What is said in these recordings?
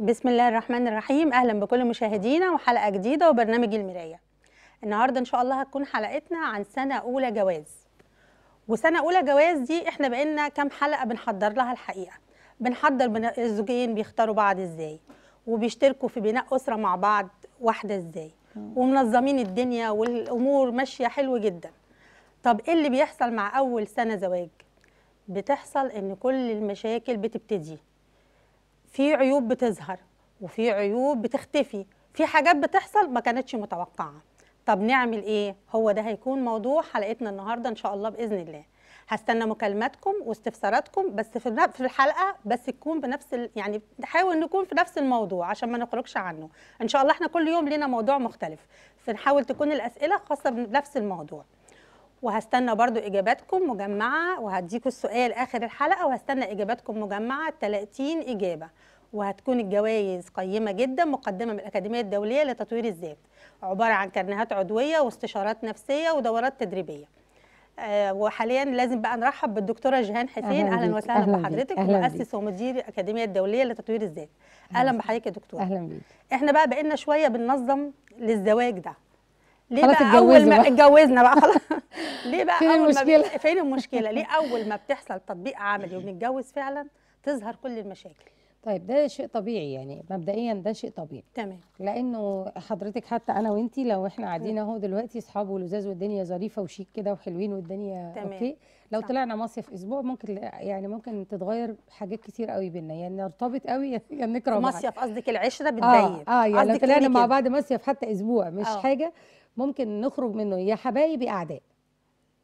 بسم الله الرحمن الرحيم اهلا بكل مشاهدينا وحلقه جديده وبرنامج المرايه النهارده ان شاء الله هتكون حلقتنا عن سنه اولى جواز وسنه اولى جواز دي احنا بقينا كام حلقه بنحضر لها الحقيقه بنحضر الزوجين بيختاروا بعض ازاي وبيشتركوا في بناء اسره مع بعض واحده ازاي ومنظمين الدنيا والامور ماشيه حلو جدا طب ايه اللي بيحصل مع اول سنه زواج بتحصل ان كل المشاكل بتبتدي في عيوب بتظهر وفي عيوب بتختفي في حاجات بتحصل ما كانتش متوقعه طب نعمل ايه هو ده هيكون موضوع حلقتنا النهارده ان شاء الله باذن الله هستنى مكالماتكم واستفساراتكم بس في في الحلقه بس تكون بنفس ال... يعني نحاول نكون في نفس الموضوع عشان ما نخرجش عنه ان شاء الله احنا كل يوم لنا موضوع مختلف فنحاول تكون الاسئله خاصه بنفس الموضوع وهستنى برضو اجاباتكم مجمعه وهديكم السؤال اخر الحلقه وهستنى اجاباتكم مجمعه 30 اجابه وهتكون الجوائز قيمه جدا مقدمه من الاكاديميه الدوليه لتطوير الذات عباره عن كرنهات عضويه واستشارات نفسيه ودورات تدريبيه آه وحاليا لازم بقى نرحب بالدكتوره جيهان حسين اهلا, أهلاً وسهلا أهلاً بحضرتك مؤسس ومدير الاكاديميه الدوليه لتطوير الذات اهلا بحضرتك يا دكتوره اهلا بيك احنا بقى بقينا شويه بننظم للزواج ده ليه بقى اول ما اتجوزنا بقى خلاص ليه بقى فين اول المشكله ما فين المشكله ليه اول ما بتحصل تطبيق عملي وبنتجوز فعلا تظهر كل المشاكل طيب ده شيء طبيعي يعني مبدئيا ده شيء طبيعي تمام لانه حضرتك حتى انا وانتي لو احنا قاعدين اهو دلوقتي اصحاب ولزاز والدنيا ظريفه وشيك كده وحلوين والدنيا تمام. اوكي لو صح. طلعنا مصيف اسبوع ممكن يعني ممكن تتغير حاجات كتير قوي بينا يعني نرتبط قوي يا يعني نكره مصيف قصدك العشره آه، بتبين اه, آه يعني لو طلعنا مع بعض مصيف حتى اسبوع مش أوه. حاجه ممكن نخرج منه يا حبايبي اعداء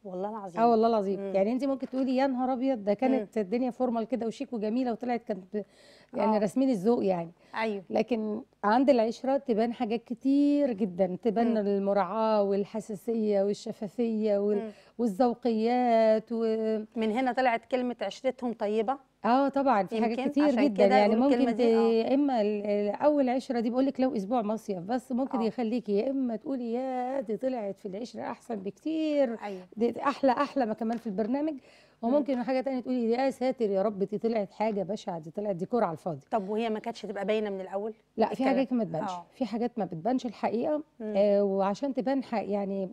والله العظيم اه والله العظيم مم. يعني انت ممكن تقولي يا نهار ابيض ده كانت مم. الدنيا فورمال كده وشيك وجميله وطلعت كانت يعني آه. رسمين الذوق يعني ايوه لكن عند العشره تبان حاجات كتير جدا تبان مم. المراعاه والحساسيه والشفافيه وال... والذوقيات و... من هنا طلعت كلمه عشرتهم طيبه آه طبعًا في حاجات كتير جدًا، يعني ممكن آه. يا دي إمّا أول عِشرة دي بقول لِك لو أسبوع مصيف بس ممكن آه. يخليكي يا إمّا تقولي يا دي طلعت في العِشرة أحسن بكتير، أيوه. دي أحلى، أحلى ما كمان في البرنامج وممكن حاجه ثانيه تقولي يا ساتر يا رب دي طلعت حاجه بشعه دي طلعت ديكور على الفاضي طب وهي ما كانتش تبقى باينه من الاول لا إيه في حاجات ما تبانش آه. في حاجات ما بتبانش الحقيقه آه وعشان تبان يعني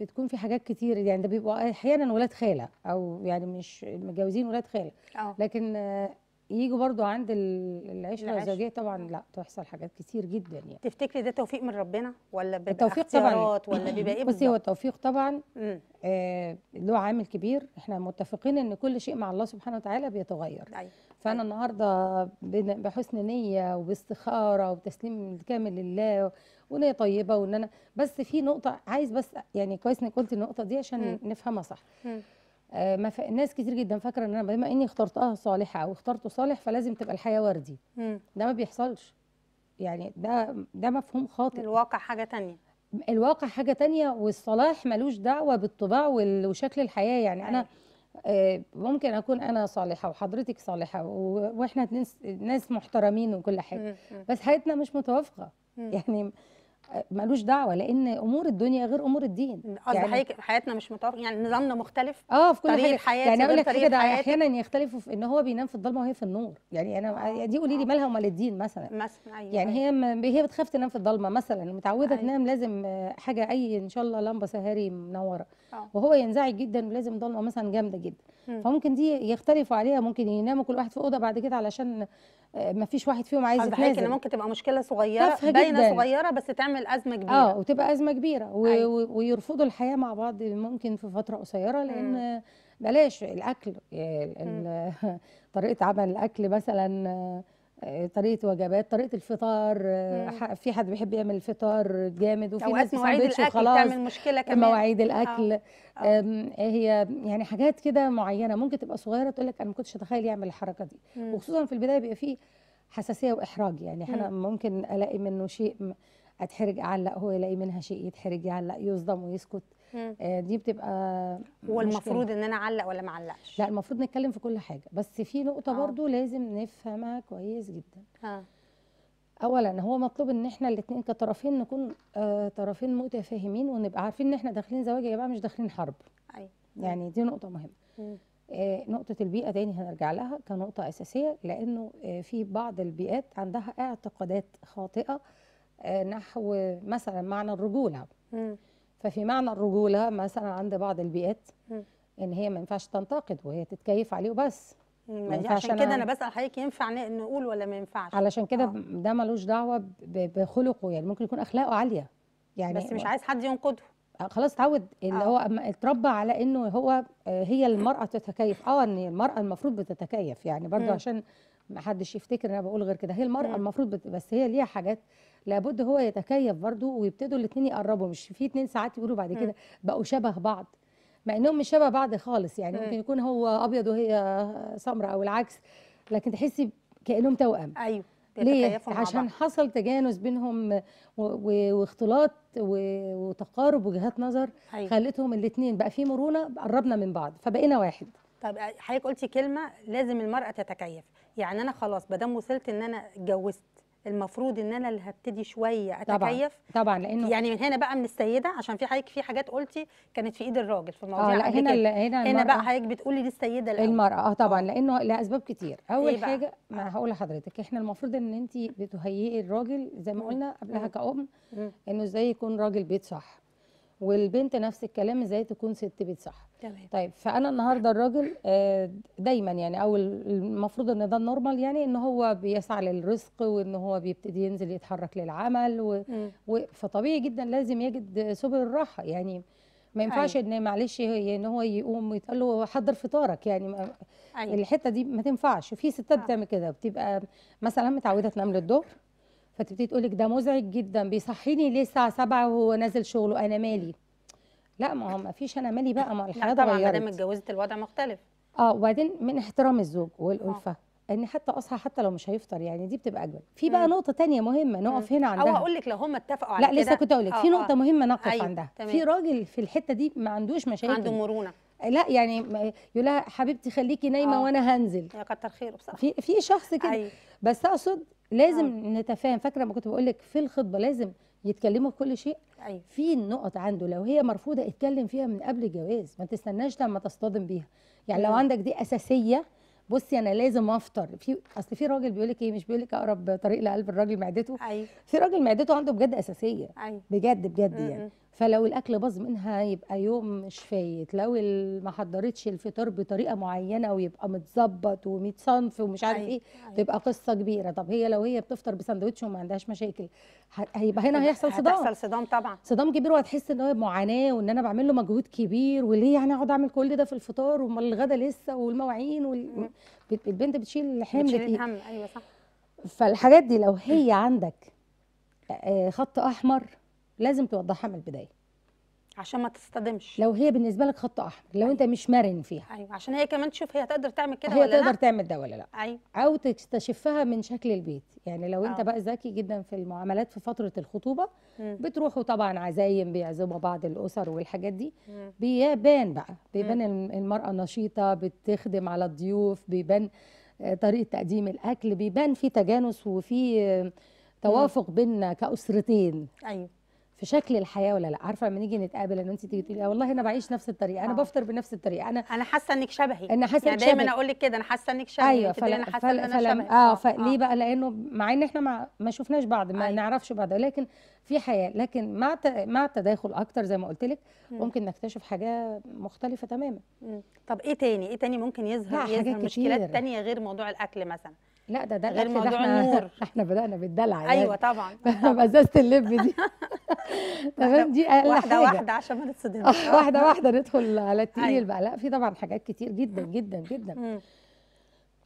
بتكون في حاجات كتير يعني ده بيبقى احيانا ولاد خاله او يعني مش متجوزين ولاد خاله أوه. لكن آه يجوا برضو عند العشره الزوجيه طبعا لا تحصل حاجات كتير جدا يعني تفتكري ده توفيق من ربنا ولا بيبقى التوفيق طبعا ولا بيبقى ايه بصي هو التوفيق طبعا آه له عامل كبير احنا متفقين ان كل شيء مع الله سبحانه وتعالى بيتغير أيوة. أيوة. فانا النهارده بحسن نيه وباستخاره وتسليم كامل لله ونيه طيبه وان انا بس في نقطه عايز بس يعني كويس انك قلت النقطه دي عشان م. نفهمها صح م. آه، ما ف... ناس كتير جدا فاكره ان انا بما اني اخترتها صالحه او اخترته صالح فلازم تبقى الحياه وردي مم. ده ما بيحصلش يعني ده ده مفهوم خاطئ الواقع حاجه تانية الواقع حاجه تانية والصلاح ملوش دعوه بالطباع وال... وشكل الحياه يعني أي. انا أيوة. آه، ممكن اكون انا صالحه وحضرتك صالحه و... واحنا ناس... ناس محترمين وكل حاجه بس حياتنا مش متوافقه يعني ملوش دعوه لان امور الدنيا غير امور الدين قصدي يعني حياتنا مش متوافق يعني نظامنا مختلف اه في كل طريق الحياه يعني اقول لك كده احيانا يختلفوا في ان هو بينام في الضلمه وهي في النور يعني انا آه. دي قولي لي آه. مالها ومال الدين مثلا مثلا أيوة. يعني هي أيوة. هي بتخاف تنام في الضلمه مثلا متعوده أيوة. تنام لازم حاجه اي ان شاء الله لمبه سهاري منوره آه. وهو ينزعج جدا ولازم ضلمه مثلا جامده جدا فممكن دي يختلفوا عليها ممكن يناموا كل واحد في اوضه بعد كده علشان ما فيش واحد فيهم عايز يتنازل ان ممكن تبقى مشكله صغيره باينه صغيره بس تعمل ازمه كبيره اه وتبقى ازمه كبيره و... أيوة. ويرفضوا الحياه مع بعض ممكن في فتره قصيره لان بلاش الاكل طريقه عمل الاكل مثلا آه، طريقه وجبات طريقه الفطار آه، مم. في حد بيحب يعمل الفطار جامد وفي ناس مواعيد الاكل تعمل مشكله كمان مواعيد آه. الاكل أو. أو. هي يعني حاجات كده معينه ممكن تبقى صغيره تقول لك انا ما كنتش اتخيل يعمل الحركه دي مم. وخصوصا في البدايه بيبقى فيه حساسيه واحراج يعني انا ممكن الاقي منه شيء اتحرج اعلق هو يلاقي منها شيء يتحرج يعلق يصدم ويسكت آه، دي بتبقى هو المفروض ان انا اعلق ولا ما اعلقش لا المفروض نتكلم في كل حاجه بس في نقطه آه. برضو لازم نفهمها كويس جدا آه. اولا هو مطلوب ان احنا الاثنين كطرفين نكون آه طرفين متفاهمين ونبقى عارفين ان احنا داخلين زواج يا جماعه مش داخلين حرب ايوه يعني دي نقطه مهمه آه نقطة البيئة تاني هنرجع لها كنقطة أساسية لأنه آه في بعض البيئات عندها اعتقادات خاطئة آه نحو مثلا معنى الرجولة. م. ففي معنى الرجوله مثلا عند بعض البيئات ان هي ما ينفعش تنتقد وهي تتكيف عليه وبس عشان كده انا بسال حضرتك ينفع نقول ولا ما ينفعش علشان كده آه. ده ملوش دعوه بخلقه يعني ممكن يكون اخلاقه عاليه يعني بس مش عايز حد ينقده آه، خلاص اتعود اللي آه. هو اتربى على انه هو آه، هي المراه تتكيف اه ان المراه المفروض بتتكيف يعني م. عشان ما حدش يفتكر ان انا بقول غير كده هي المراه م. المفروض بت... بس هي ليها حاجات لابد هو يتكيف برضه ويبتدوا الاثنين يقربوا مش في اثنين ساعات يقولوا بعد كده بقوا شبه بعض مع انهم مش شبه بعض خالص يعني ممكن يكون هو ابيض وهي سمراء او العكس لكن تحسي كانهم توأم ايوه ليه؟ عشان حصل تجانس بينهم واختلاط وتقارب وجهات نظر أيوة. خلتهم الاثنين بقى في مرونه قربنا من بعض فبقينا واحد طب حضرتك قلتي كلمه لازم المراه تتكيف يعني انا خلاص ما دام وصلت ان انا اتجوزت المفروض ان انا اللي هبتدي شويه اتكيف طبعا طبعا لانه يعني من هنا بقى من السيده عشان في حضرتك في حاجات قلتي كانت في ايد الراجل في المواضيع آه، لا هنا كده. هنا هنا بقى حضرتك بتقولي دي السيده الأول. المراه اه طبعا آه. لانه لاسباب كتير إيه اول إيه حاجه ما آه. هقول لحضرتك احنا المفروض ان انت بتهيئي الراجل زي ما قلنا قبلها كأم انه ازاي يكون راجل بيت صح والبنت نفس الكلام ازاي تكون ست بيت صح تمام طيب فانا النهارده الراجل آه، دايما يعني او المفروض ان ده النورمال يعني ان هو بيسعى للرزق وان هو بيبتدي ينزل يتحرك للعمل و... و... فطبيعي جدا لازم يجد سبل الراحه يعني ما ينفعش أيوة. ان معلش ان يعني هو يقوم ويتقال له حضر فطارك يعني أيوة. الحته دي ما تنفعش في ستات آه. بتعمل كده بتبقى مثلا متعوده تنام للظهر فتبتدي تقول لك ده مزعج جدا بيصحيني ليه الساعه 7 وهو نازل شغله انا مالي لا ما هو ما فيش انا مالي بقى ما الحياه طبعا ما دام اتجوزت الوضع مختلف اه وبعدين من احترام الزوج والالفه آه. ان حتى اصحى حتى لو مش هيفطر يعني دي بتبقى اجمل في بقى مم. نقطه تانية مهمه نقف هنا عندها او اقول لك لو هم اتفقوا على لا لسه كنت اقول لك آه، في نقطه آه. مهمه نقف أيوه. عندها تمام. في راجل في الحته دي ما عندوش مشاكل عنده مرونه لا يعني يقول لها حبيبتي خليكي نايمه آه. وانا هنزل يا كتر خيره بصراحه في في شخص كده أي. أيوة. بس اقصد لازم آه. نتفاهم فاكره ما كنت بقول لك في الخطبه لازم يتكلموا في كل شيء أيوه. في نقط عنده لو هي مرفوضه اتكلم فيها من قبل الجواز ما تستناش لما تصطدم بيها يعني مم. لو عندك دي اساسيه بصي انا لازم افطر في اصل في راجل بيقول لك ايه مش بيقول لك اقرب طريق لقلب الراجل معدته أيوه. في راجل معدته عنده بجد اساسيه أيوه. بجد بجد -م. يعني فلو الاكل باظ منها يبقى يوم مش فايت لو ما حضرتش الفطار بطريقه معينه ويبقى متظبط و صنف ومش عارف أيوة، ايه أيوة. تبقى قصه كبيره طب هي لو هي بتفطر بسندوتش وما عندهاش مشاكل هيبقى هنا هيحصل صدام هيحصل صدام طبعا صدام كبير وهتحس ان هو معاناه وان انا بعمل له مجهود كبير وليه يعني اقعد اعمل كل ده في الفطار وامال الغدا لسه والمواعين وال... البنت بتشيل الحمل بتشيل الهم ايوه صح فالحاجات دي لو هي عندك خط احمر لازم توضحها من البدايه عشان ما تصطدمش لو هي بالنسبه لك خط احمر لو أيوة. انت مش مرن فيها ايوه عشان هي كمان تشوف هي تقدر تعمل كده ولا لا هي تقدر تعمل ده ولا لا ايوه او تستشفها من شكل البيت يعني لو أوه. انت آه. بقى ذكي جدا في المعاملات في فتره الخطوبه م. بتروحوا طبعا عزايم بيعزموا بعض الاسر والحاجات دي بيبان بقى بيبان م. المراه نشيطه بتخدم على الضيوف بيبان آه، طريقه تقديم الاكل بيبان في تجانس وفي آه، توافق بيننا كاسرتين ايوه في شكل الحياه ولا لا عارفه لما نيجي نتقابل ان انت تيجي تقولي أه والله انا بعيش نفس الطريقه انا آه. بفطر بنفس الطريقه انا انا حاسه انك شبهي انا حاسه يعني دايما اقول لك كده انا حاسه انك شبهي ايوه فل... انا حاسه ان انا شبهي اه فليه آه. بقى لانه مع ان احنا ما, ما شفناش بعض ما أيوة. نعرفش بعض ولكن في حياه لكن مع مع التداخل اكتر زي ما قلت لك ممكن نكتشف حاجه مختلفه تماما طب ايه تاني ايه تاني ممكن يظهر يظهر مشكلات تانية غير موضوع الاكل مثلا لا ده ده غير موضوع احنا النور احنا بدانا بالدلع يعني. ايوه طبعا بزازه اللب دي تمام دي اقل واحده حاجة. واحده عشان ما نتصدمش آه، واحده آه. واحده ندخل على التقيل أيوة. بقى لا في طبعا حاجات كتير جدا جدا جدا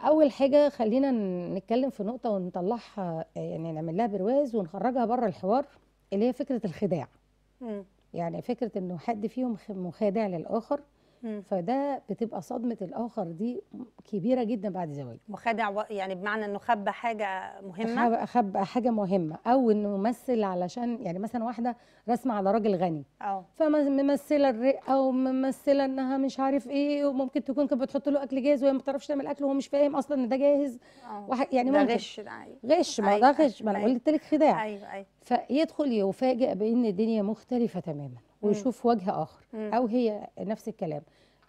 اول حاجه خلينا نتكلم في نقطه ونطلعها آه، يعني نعمل لها برواز ونخرجها بره الحوار اللي هي فكره الخداع يعني فكره انه حد فيهم مخادع للاخر فده بتبقى صدمه الاخر دي كبيره جدا بعد زواج وخدع يعني بمعنى انه خبى حاجه مهمه خبى حاجه مهمه او انه ممثل علشان يعني مثلا واحده رسمه على راجل غني اه فممثله الرئه او ممثله انها مش عارف ايه وممكن تكون كانت بتحط له اكل جاهز وهي ما بتعرفش تعمل اكل وهو مش فاهم اصلا ان ده جاهز وح... يعني ده ممكن غش أيوة. ده غش ما ده غش ما انا أيوة. قلت لك خداع ايوه ايوه فيدخل يفاجئ بان الدنيا مختلفه تماما ويشوف وجه اخر او هي نفس الكلام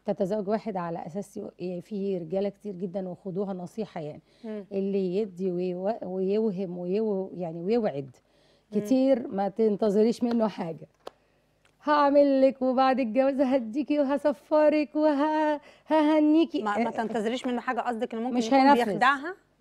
تتزوج واحد على اساس يعني فيه رجاله كتير جدا وخدوها نصيحه يعني مم. اللي يدي ويوهم ويو يعني ويوعد كتير ما تنتظريش منه حاجه هعمل لك وبعد الجواز هديكي وهسفرك وههنيكي ما, ما تنتظريش منه حاجه قصدك ان ممكن مش هينفذ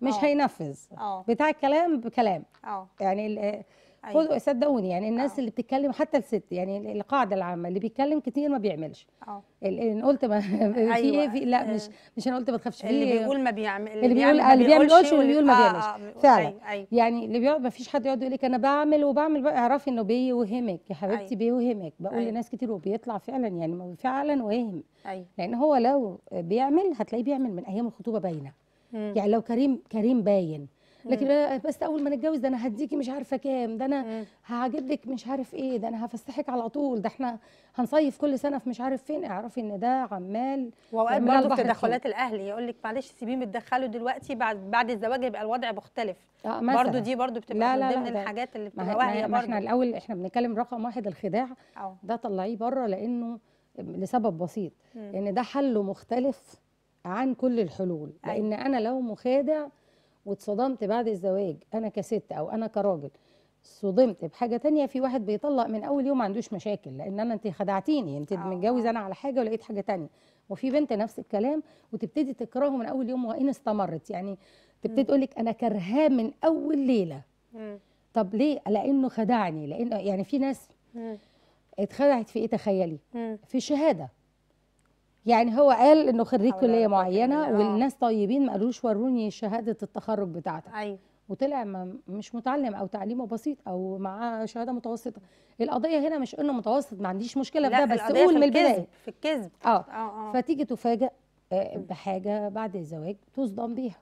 مش أوه. هينفذ أوه. بتاع الكلام بكلام أوه. يعني أيوة. خدوا صدقوني يعني الناس أوه. اللي بتتكلم حتى الست يعني القاعده العامه اللي بيتكلم كتير ما بيعملش اه ان قلت ما أيوة. في ايه في لا آه. مش مش انا قلت ما تخافش اللي بيقول ما بيعمل اللي بيقول آه، اللي بيعمل بيقولش واللي بيقول ما آه، بيعملش فعلا أيوة. أيوة. يعني اللي بيقعد ما فيش حد يقعد يقول لك انا بعمل وبعمل اعرفي انه بيوهمك يا حبيبتي أيوة. بيوهمك بقول أيوة. لناس كتير وبيطلع فعلا يعني فعلا وهم أيوة. لان هو لو بيعمل هتلاقيه بيعمل من ايام الخطوبه باينه يعني لو كريم كريم باين لكن بس اول ما نتجوز ده انا هديكي مش عارفه كام ده انا هجيب لك مش عارف ايه ده انا هفسحك على طول ده احنا هنصيف كل سنه في مش عارف فين اعرفي ان ده عمال واوقات برضه تدخلات الاهل يقول لك معلش سيبيه متدخله دلوقتي بعد بعد الزواج يبقى الوضع مختلف آه برضه دي برضه بتبقى من ضمن الحاجات اللي بتبقى واهيه برضه احنا الاول احنا بنتكلم رقم واحد الخداع أوه. ده طلعيه بره لانه لسبب بسيط ان يعني ده حله مختلف عن كل الحلول أيوة. لان انا لو مخادع واتصدمت بعد الزواج انا كست او انا كراجل صدمت بحاجه تانية في واحد بيطلق من اول يوم ما عندوش مشاكل لان انا انت خدعتيني انت آه. متجوز انا على حاجه ولقيت حاجه تانية وفي بنت نفس الكلام وتبتدي تكرهه من اول يوم وان استمرت يعني تبتدي تقول لك انا كرهاه من اول ليله م. طب ليه لانه خدعني لانه يعني في ناس م. اتخدعت في ايه تخيلي م. في شهاده يعني هو قال انه خريج كليه معينه والناس طيبين ما قالوش وروني شهاده التخرج بتاعتك ايوه وطلع مش متعلم او تعليمه بسيط او معاه شهاده متوسطه القضيه هنا مش انه متوسط ما عنديش مشكله في ده بس قول من البدايه في الكذب اه, آه،, آه. فتيجي تفاجئ آه، بحاجه بعد الزواج تصدم بيها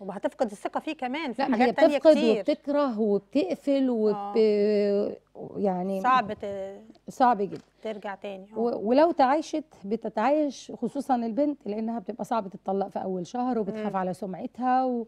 وهتفقد الثقه فيه كمان في لا حاجات هي بتفقد كتير. وبتكره وبتقفل وب... آه. يعني صعب ت... صعب جدا ترجع تاني آه. و... ولو تعايشت بتتعايش خصوصا البنت لانها بتبقى صعب تتطلق في اول شهر وبتخاف مم. على سمعتها و...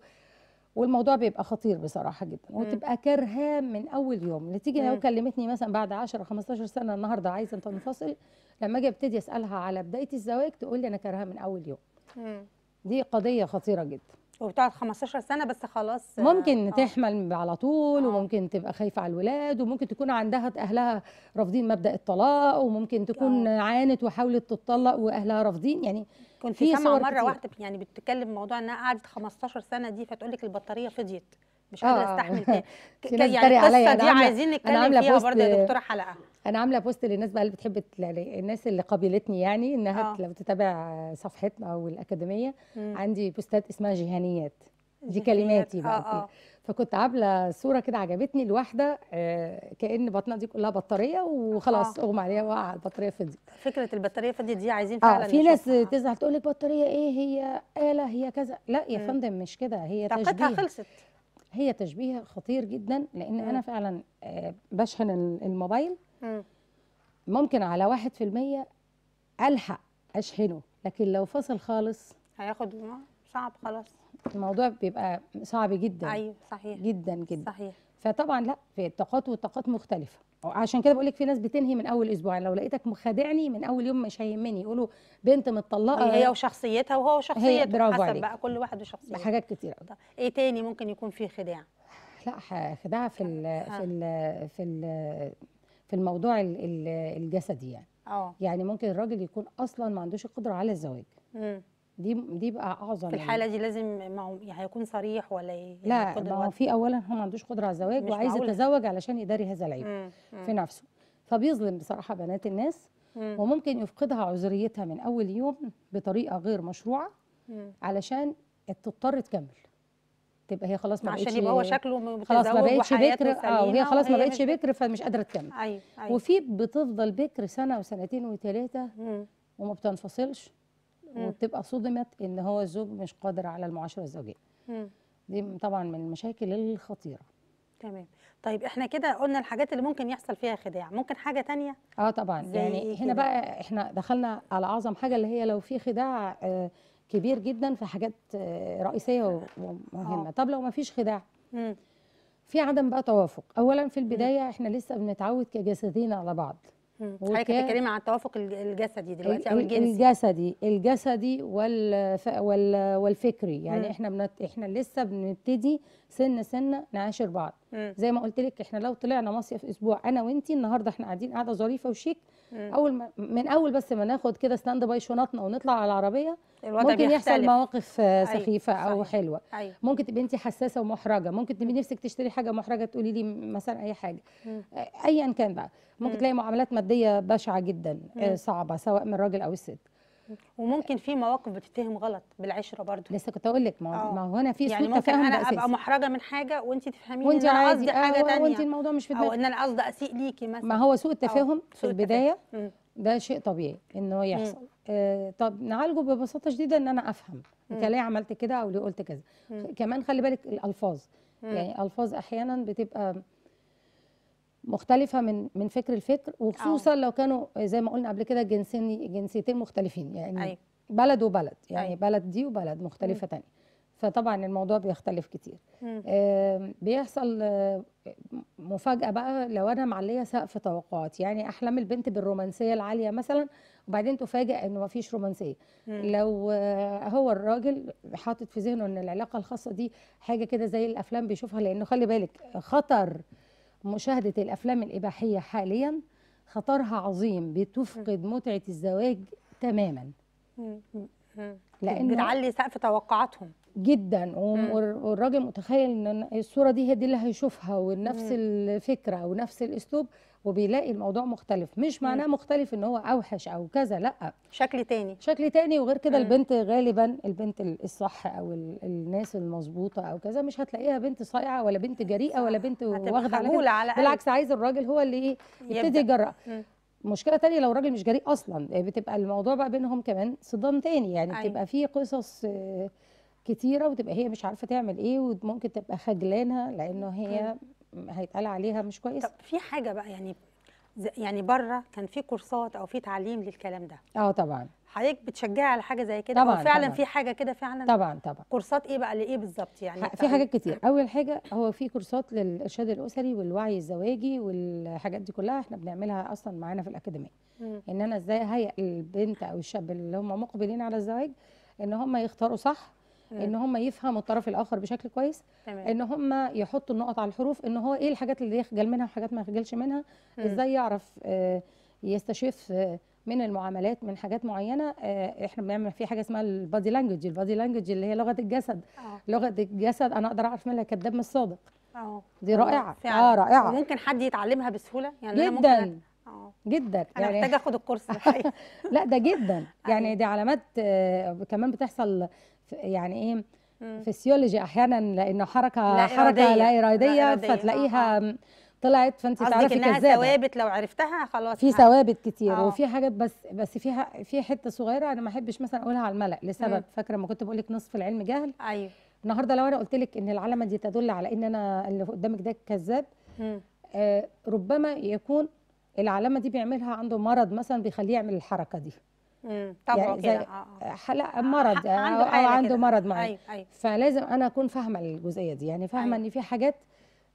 والموضوع بيبقى خطير بصراحه جدا وتبقى كارهاه من اول يوم نتيجه لو كلمتني مثلا بعد 10 15 سنه النهارده عايزه تنفصل لما اجي ابتدي اسالها على بدايه الزواج تقول لي انا كارهاه من اول يوم دي قضيه خطيره جدا وبتقعد 15 سنه بس خلاص آه، ممكن آه. تحمل على طول آه. وممكن تبقى خايفه على الولاد وممكن تكون عندها اهلها رافضين مبدا الطلاق وممكن تكون آه. عانت وحاولت تطلق واهلها رافضين يعني كنت في سامعه مره واحده يعني بتتكلم موضوع انها قعدت 15 سنه دي فتقول لك البطاريه فضيت مش قادره آه. استحمل تاني يعني القصه دي عايزين نتكلم فيها برضه يا دكتوره حلقه انا عامله بوست للناس بقى اللي بتحب يعني الناس اللي قابلتني يعني انها آه. لو تتابع صفحتنا او الاكاديميه مم. عندي بوستات اسمها جهانيات دي كلماتي بقى آه آه. فكنت عامله صوره كده عجبتني لواحده آه، كان بطنها دي كلها بطاريه وخلاص آه. اغمى عليها وقع البطاريه فضيت فكره البطاريه فضيت دي عايزين آه، فعلا آه في ناس تزعل تقول لك بطاريه ايه هي اله هي كذا لا يا م. فندم مش كده هي طاقتها خلصت هي تشبيه خطير جدا لان م. انا فعلا آه، بشحن الموبايل م. ممكن على 1% الحق اشحنه لكن لو فصل خالص هياخد صعب خلاص الموضوع بيبقى صعب جدا ايوه صحيح جدا جدا صحيح فطبعا لا في الطاقات والطاقات مختلفه عشان كده بقول لك في ناس بتنهي من اول اسبوع يعني لو لقيتك مخادعني من اول يوم مش هيهمني يقولوا بنت متطلقه هي وشخصيتها وهو وشخصيته حسب عليك. بقى كل واحد وشخصيته حاجات كتير قوي ايه تاني ممكن يكون فيه خداع لا خداع في الـ في الـ في الـ في الموضوع الجسدي يعني اه يعني ممكن الراجل يكون اصلا ما عندوش القدره على الزواج امم دي دي بقى اعظم في يعني. الحاله دي لازم يعني هيكون صريح ولا يعني لا ما هو في اولا هو ما عندوش قدره على الزواج وعايز يتزوج علشان يداري هذا العيب في نفسه فبيظلم بصراحه بنات الناس مم. وممكن يفقدها عذريتها من اول يوم بطريقه غير مشروعه مم. علشان تضطر تكمل تبقى هي خلاص ما بقتش عشان يبقى هو شكله متزوج خلاص ما بقتش بكر اه وهي خلاص ما بقتش بكر فمش قادره تكمل أيوة أيوة. وفي بتفضل بكر سنه وسنتين وثلاثه وما بتنفصلش وبتبقى صدمت ان هو الزوج مش قادر على المعاشره الزوجيه دي طبعا من المشاكل الخطيره تمام طيب احنا كده قلنا الحاجات اللي ممكن يحصل فيها خداع ممكن حاجه تانية اه طبعا يعني إيه هنا بقى احنا دخلنا على اعظم حاجه اللي هي لو في خداع آه كبير جدا في حاجات آه رئيسيه ومهمه آه. طب لو ما فيش خداع في عدم بقى توافق اولا في البدايه احنا لسه بنتعود كجسدين على بعض حضرتك بتتكلمي عن التوافق الجسدي دلوقتي او الجنسي الجسدي الجسدي والف... وال... والفكري يعني م. احنا بنت... احنا لسه بنبتدي سنه سنه نعاشر بعض مم. زي ما قلت لك احنا لو طلعنا مصيف اسبوع انا وانتي النهارده احنا قاعدين قاعده ظريفه وشيك مم. اول ما من اول بس ما ناخد كده ستاند باي شنطنا ونطلع على العربيه ممكن بيختلف. يحصل مواقف آه، أيوة، سخيفه أي. او صحيح. حلوه أي. أيوة. ممكن تبقي انت حساسه ومحرجه ممكن تبقي نفسك تشتري حاجه محرجه تقولي لي مثلا اي حاجه آه، ايا كان بقى ممكن مم. تلاقي معاملات ماديه بشعه جدا آه، مم. صعبه سواء من الراجل او الست وممكن في مواقف بتتهم غلط بالعشره برضو لسه كنت اقول لك ما, آه. ما هنا في سوء يعني ممكن انا ابقى محرجه من حاجه وانت تفهميني وانت ان انا قصدي حاجه ثانيه وانت الموضوع مش في او ان انا قصدي اسيء ليكي مثلا ما هو سوء التفاهم في البدايه ده شيء طبيعي انه يحصل آه طب نعالجه ببساطه شديده ان انا افهم انت ليه عملت كده او ليه قلت كذا كمان خلي بالك الالفاظ يعني الفاظ احيانا بتبقى مختلفه من من فكر لفكر وخصوصا أوه. لو كانوا زي ما قلنا قبل كده جنسين جنسيتين مختلفين يعني أي. أيوة. بلد وبلد يعني أي. أيوة. بلد دي وبلد مختلفه م. تاني فطبعا الموضوع بيختلف كتير آه بيحصل آه مفاجاه بقى لو انا معليه سقف توقعات يعني احلام البنت بالرومانسيه العاليه مثلا وبعدين تفاجئ انه ما فيش رومانسيه م. لو آه هو الراجل حاطط في ذهنه ان العلاقه الخاصه دي حاجه كده زي الافلام بيشوفها لانه خلي بالك خطر مشاهدة الأفلام الإباحية حاليا خطرها عظيم بتفقد متعة الزواج تماما لان بتعلي سقف توقعاتهم جدا والراجل متخيل ان الصوره دي هي دي اللي هيشوفها ونفس الفكره ونفس الاسلوب وبيلاقي الموضوع مختلف مش معناه مختلف ان هو اوحش او كذا لا شكل تاني شكل تاني وغير كده البنت غالبا البنت الصح او الناس المظبوطه او كذا مش هتلاقيها بنت صايعه ولا بنت جريئه ولا بنت واخده على, على بالعكس عايز الراجل هو اللي ايه يبتدي يجرأ مشكله تانية لو الراجل مش جريء اصلا آه، بتبقى الموضوع بقى بينهم كمان صدام تاني يعني أي. أيوة. بتبقى في قصص آه، كتيره وتبقى هي مش عارفه تعمل ايه وممكن تبقى خجلانه لانه هي أيوة. هيتقال عليها مش كويسه طب في حاجه بقى يعني يعني بره كان في كورسات او في تعليم للكلام ده اه طبعا حضرتك بتشجعي على حاجه زي كده طبعا فعلا طبعًا. في حاجه كده فعلا طبعا طبعا كورسات ايه بقى لايه بالظبط يعني في حاجات كتير اول حاجه هو في كورسات للارشاد الاسري والوعي الزواجي والحاجات دي كلها احنا بنعملها اصلا معانا في الاكاديميه ان انا ازاي هيئ البنت او الشاب اللي هم مقبلين على الزواج ان هم يختاروا صح ان هم يفهموا الطرف الاخر بشكل كويس تمام. ان هم يحطوا النقط على الحروف ان هو ايه الحاجات اللي يخجل منها وحاجات ما يخجلش منها مم. ازاي يعرف آه، يستشف آه، من المعاملات من حاجات معينه آه، احنا بنعمل في حاجه اسمها البادي لانجوج البادي لانجوج اللي هي لغه الجسد أوه. لغه الجسد انا اقدر اعرف منها الكذاب من الصادق اه دي رائعه آه، فعلا. اه رائعه ممكن حد يتعلمها بسهوله يعني جدا أنا ممكن آه. جدا انا يعني محتاجه اخد الكورس لا ده جدا أيوة. يعني دي علامات كمان بتحصل يعني ايه فسيولوجي احيانا لانه حركه لا حركه إرادية. لا اراديه فتلاقيها آه. طلعت فانت تعرفي كذابه انها ثوابت لو عرفتها خلاص في ثوابت كتير آه. وفي حاجات بس بس فيها في حته صغيره انا ما احبش مثلا اقولها على الملأ لسبب فاكره لما كنت بقول لك نصف العلم جهل ايوه النهارده لو انا قلت لك ان العلامه دي تدل على ان انا اللي قدامك ده كذاب آه ربما يكون العلامه دي بيعملها عنده مرض مثلا بيخليه يعمل الحركه دي طبعا يعني كده آه، آه. مرض عنده او عنده كدا. مرض معين أيوه أيوه. فلازم انا اكون فاهمه الجزئيه دي يعني فاهمه أيوه. ان في حاجات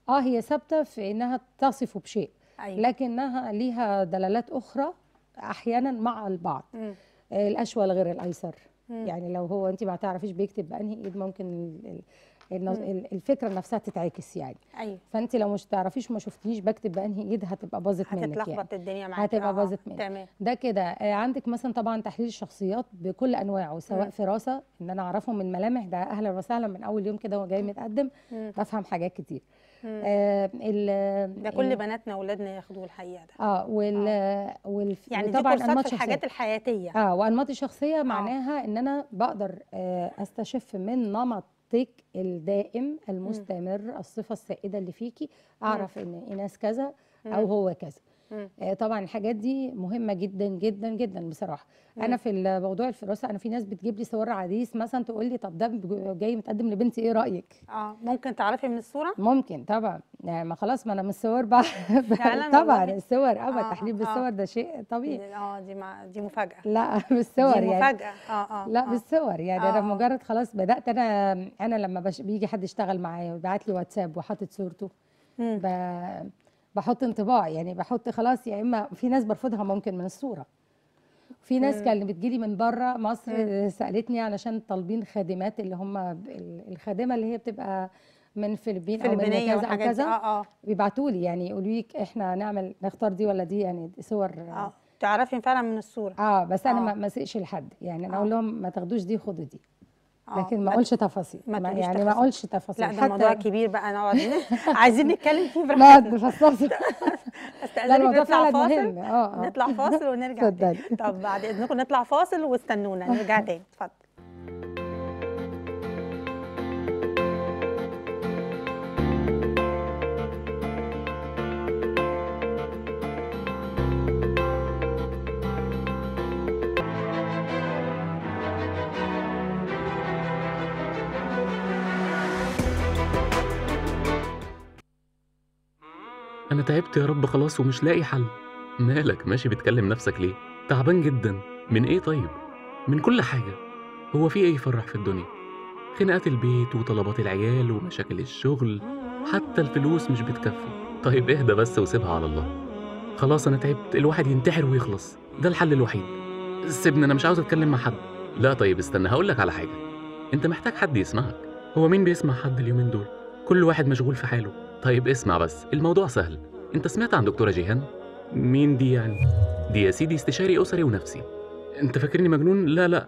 اه هي ثابته في انها تصفه بشيء أيوة. لكنها ليها دلالات اخرى احيانا مع البعض مم. الاشول غير الايسر مم. يعني لو هو انت ما تعرفيش بيكتب بانهي ايد ممكن الفكره نفسها تتعكس يعني أيوة. فانت لو مش تعرفيش ما شفتيش بكتب بانهي ايد هتبقى باظت منك يعني. هتتلخبط يعني. الدنيا معاك هتبقى آه، باظت منك تمام ده كده آه، عندك مثلا طبعا تحليل الشخصيات بكل انواعه سواء مم. فراسه ان انا اعرفهم من ملامح ده اهلا وسهلا من اول يوم كده هو جاي متقدم بفهم حاجات كتير آه، ده كل بناتنا واولادنا ياخدوه الحقيقه ده اه وال آه. وال يعني طبعا انماط في الحاجات الحياتيه اه وانماط الشخصيه آه. معناها ان انا بقدر آه استشف من نمط الدائم المستمر الصفة السائدة اللي فيكي أعرف إن إيناس كذا أو هو كذا آه، طبعا الحاجات دي مهمه جدا جدا جدا بصراحه مم. انا في موضوع الفراسه انا في ناس بتجيب لي صور عريس مثلا تقول لي طب ده جاي متقدم لبنتي ايه رايك اه ممكن تعرفي من الصوره ممكن طبعا يعني ما خلاص ما انا من الصور بقى طبعا الصور اه, التحليل تحليل آه، بالصور آه. ده شيء طبيعي اه دي ما دي مفاجاه لا بالصور دي يعني مفاجاه اه اه لا آه. بالصور يعني آه. انا مجرد خلاص بدات انا انا لما بيجي حد يشتغل معايا ويبعت لي واتساب وحاطط صورته بحط انطباع يعني بحط خلاص يا اما في ناس برفضها ممكن من الصوره في ناس كانت بتجيلي من بره مصر سالتني علشان طالبين خادمات اللي هم الخادمه اللي هي بتبقى من فلبين او من كذا او كذا آه، آه. بيبعتوا لي يعني يقولوا لك إيه، احنا نعمل نختار دي ولا دي يعني صور آه. تعرفي فعلا من الصوره اه بس انا آه. ما اسقش لحد يعني انا آه. اقول لهم ما تاخدوش دي خدوا دي آه، لكن ما اقولش تفاصيل ما يعني تفاصيل. ما اقولش تفاصيل لا ده حتى موضوع كبير بقى نقعد عايزين نتكلم فيه براحتنا نقعد تفاصيل استاذنك نطلع فاصل آه،, آه. نطلع فاصل ونرجع تاني طب بعد اذنكم نطلع فاصل واستنونا نرجع تاني اتفضل أنا تعبت يا رب خلاص ومش لاقي حل مالك ماشي بتكلم نفسك ليه؟ تعبان جدا من إيه طيب؟ من كل حاجة هو في إيه يفرح في الدنيا؟ خناقات البيت وطلبات العيال ومشاكل الشغل حتى الفلوس مش بتكفي طيب اهدى بس وسيبها على الله خلاص أنا تعبت الواحد ينتحر ويخلص ده الحل الوحيد سيبني أنا مش عاوز أتكلم مع حد لا طيب استنى لك على حاجة أنت محتاج حد يسمعك هو مين بيسمع حد اليومين دول؟ كل واحد مشغول في حاله طيب اسمع بس الموضوع سهل انت سمعت عن دكتوره جيهان مين دي يعني دي يا سيدي استشاري اسري ونفسي انت فاكرني مجنون لا لا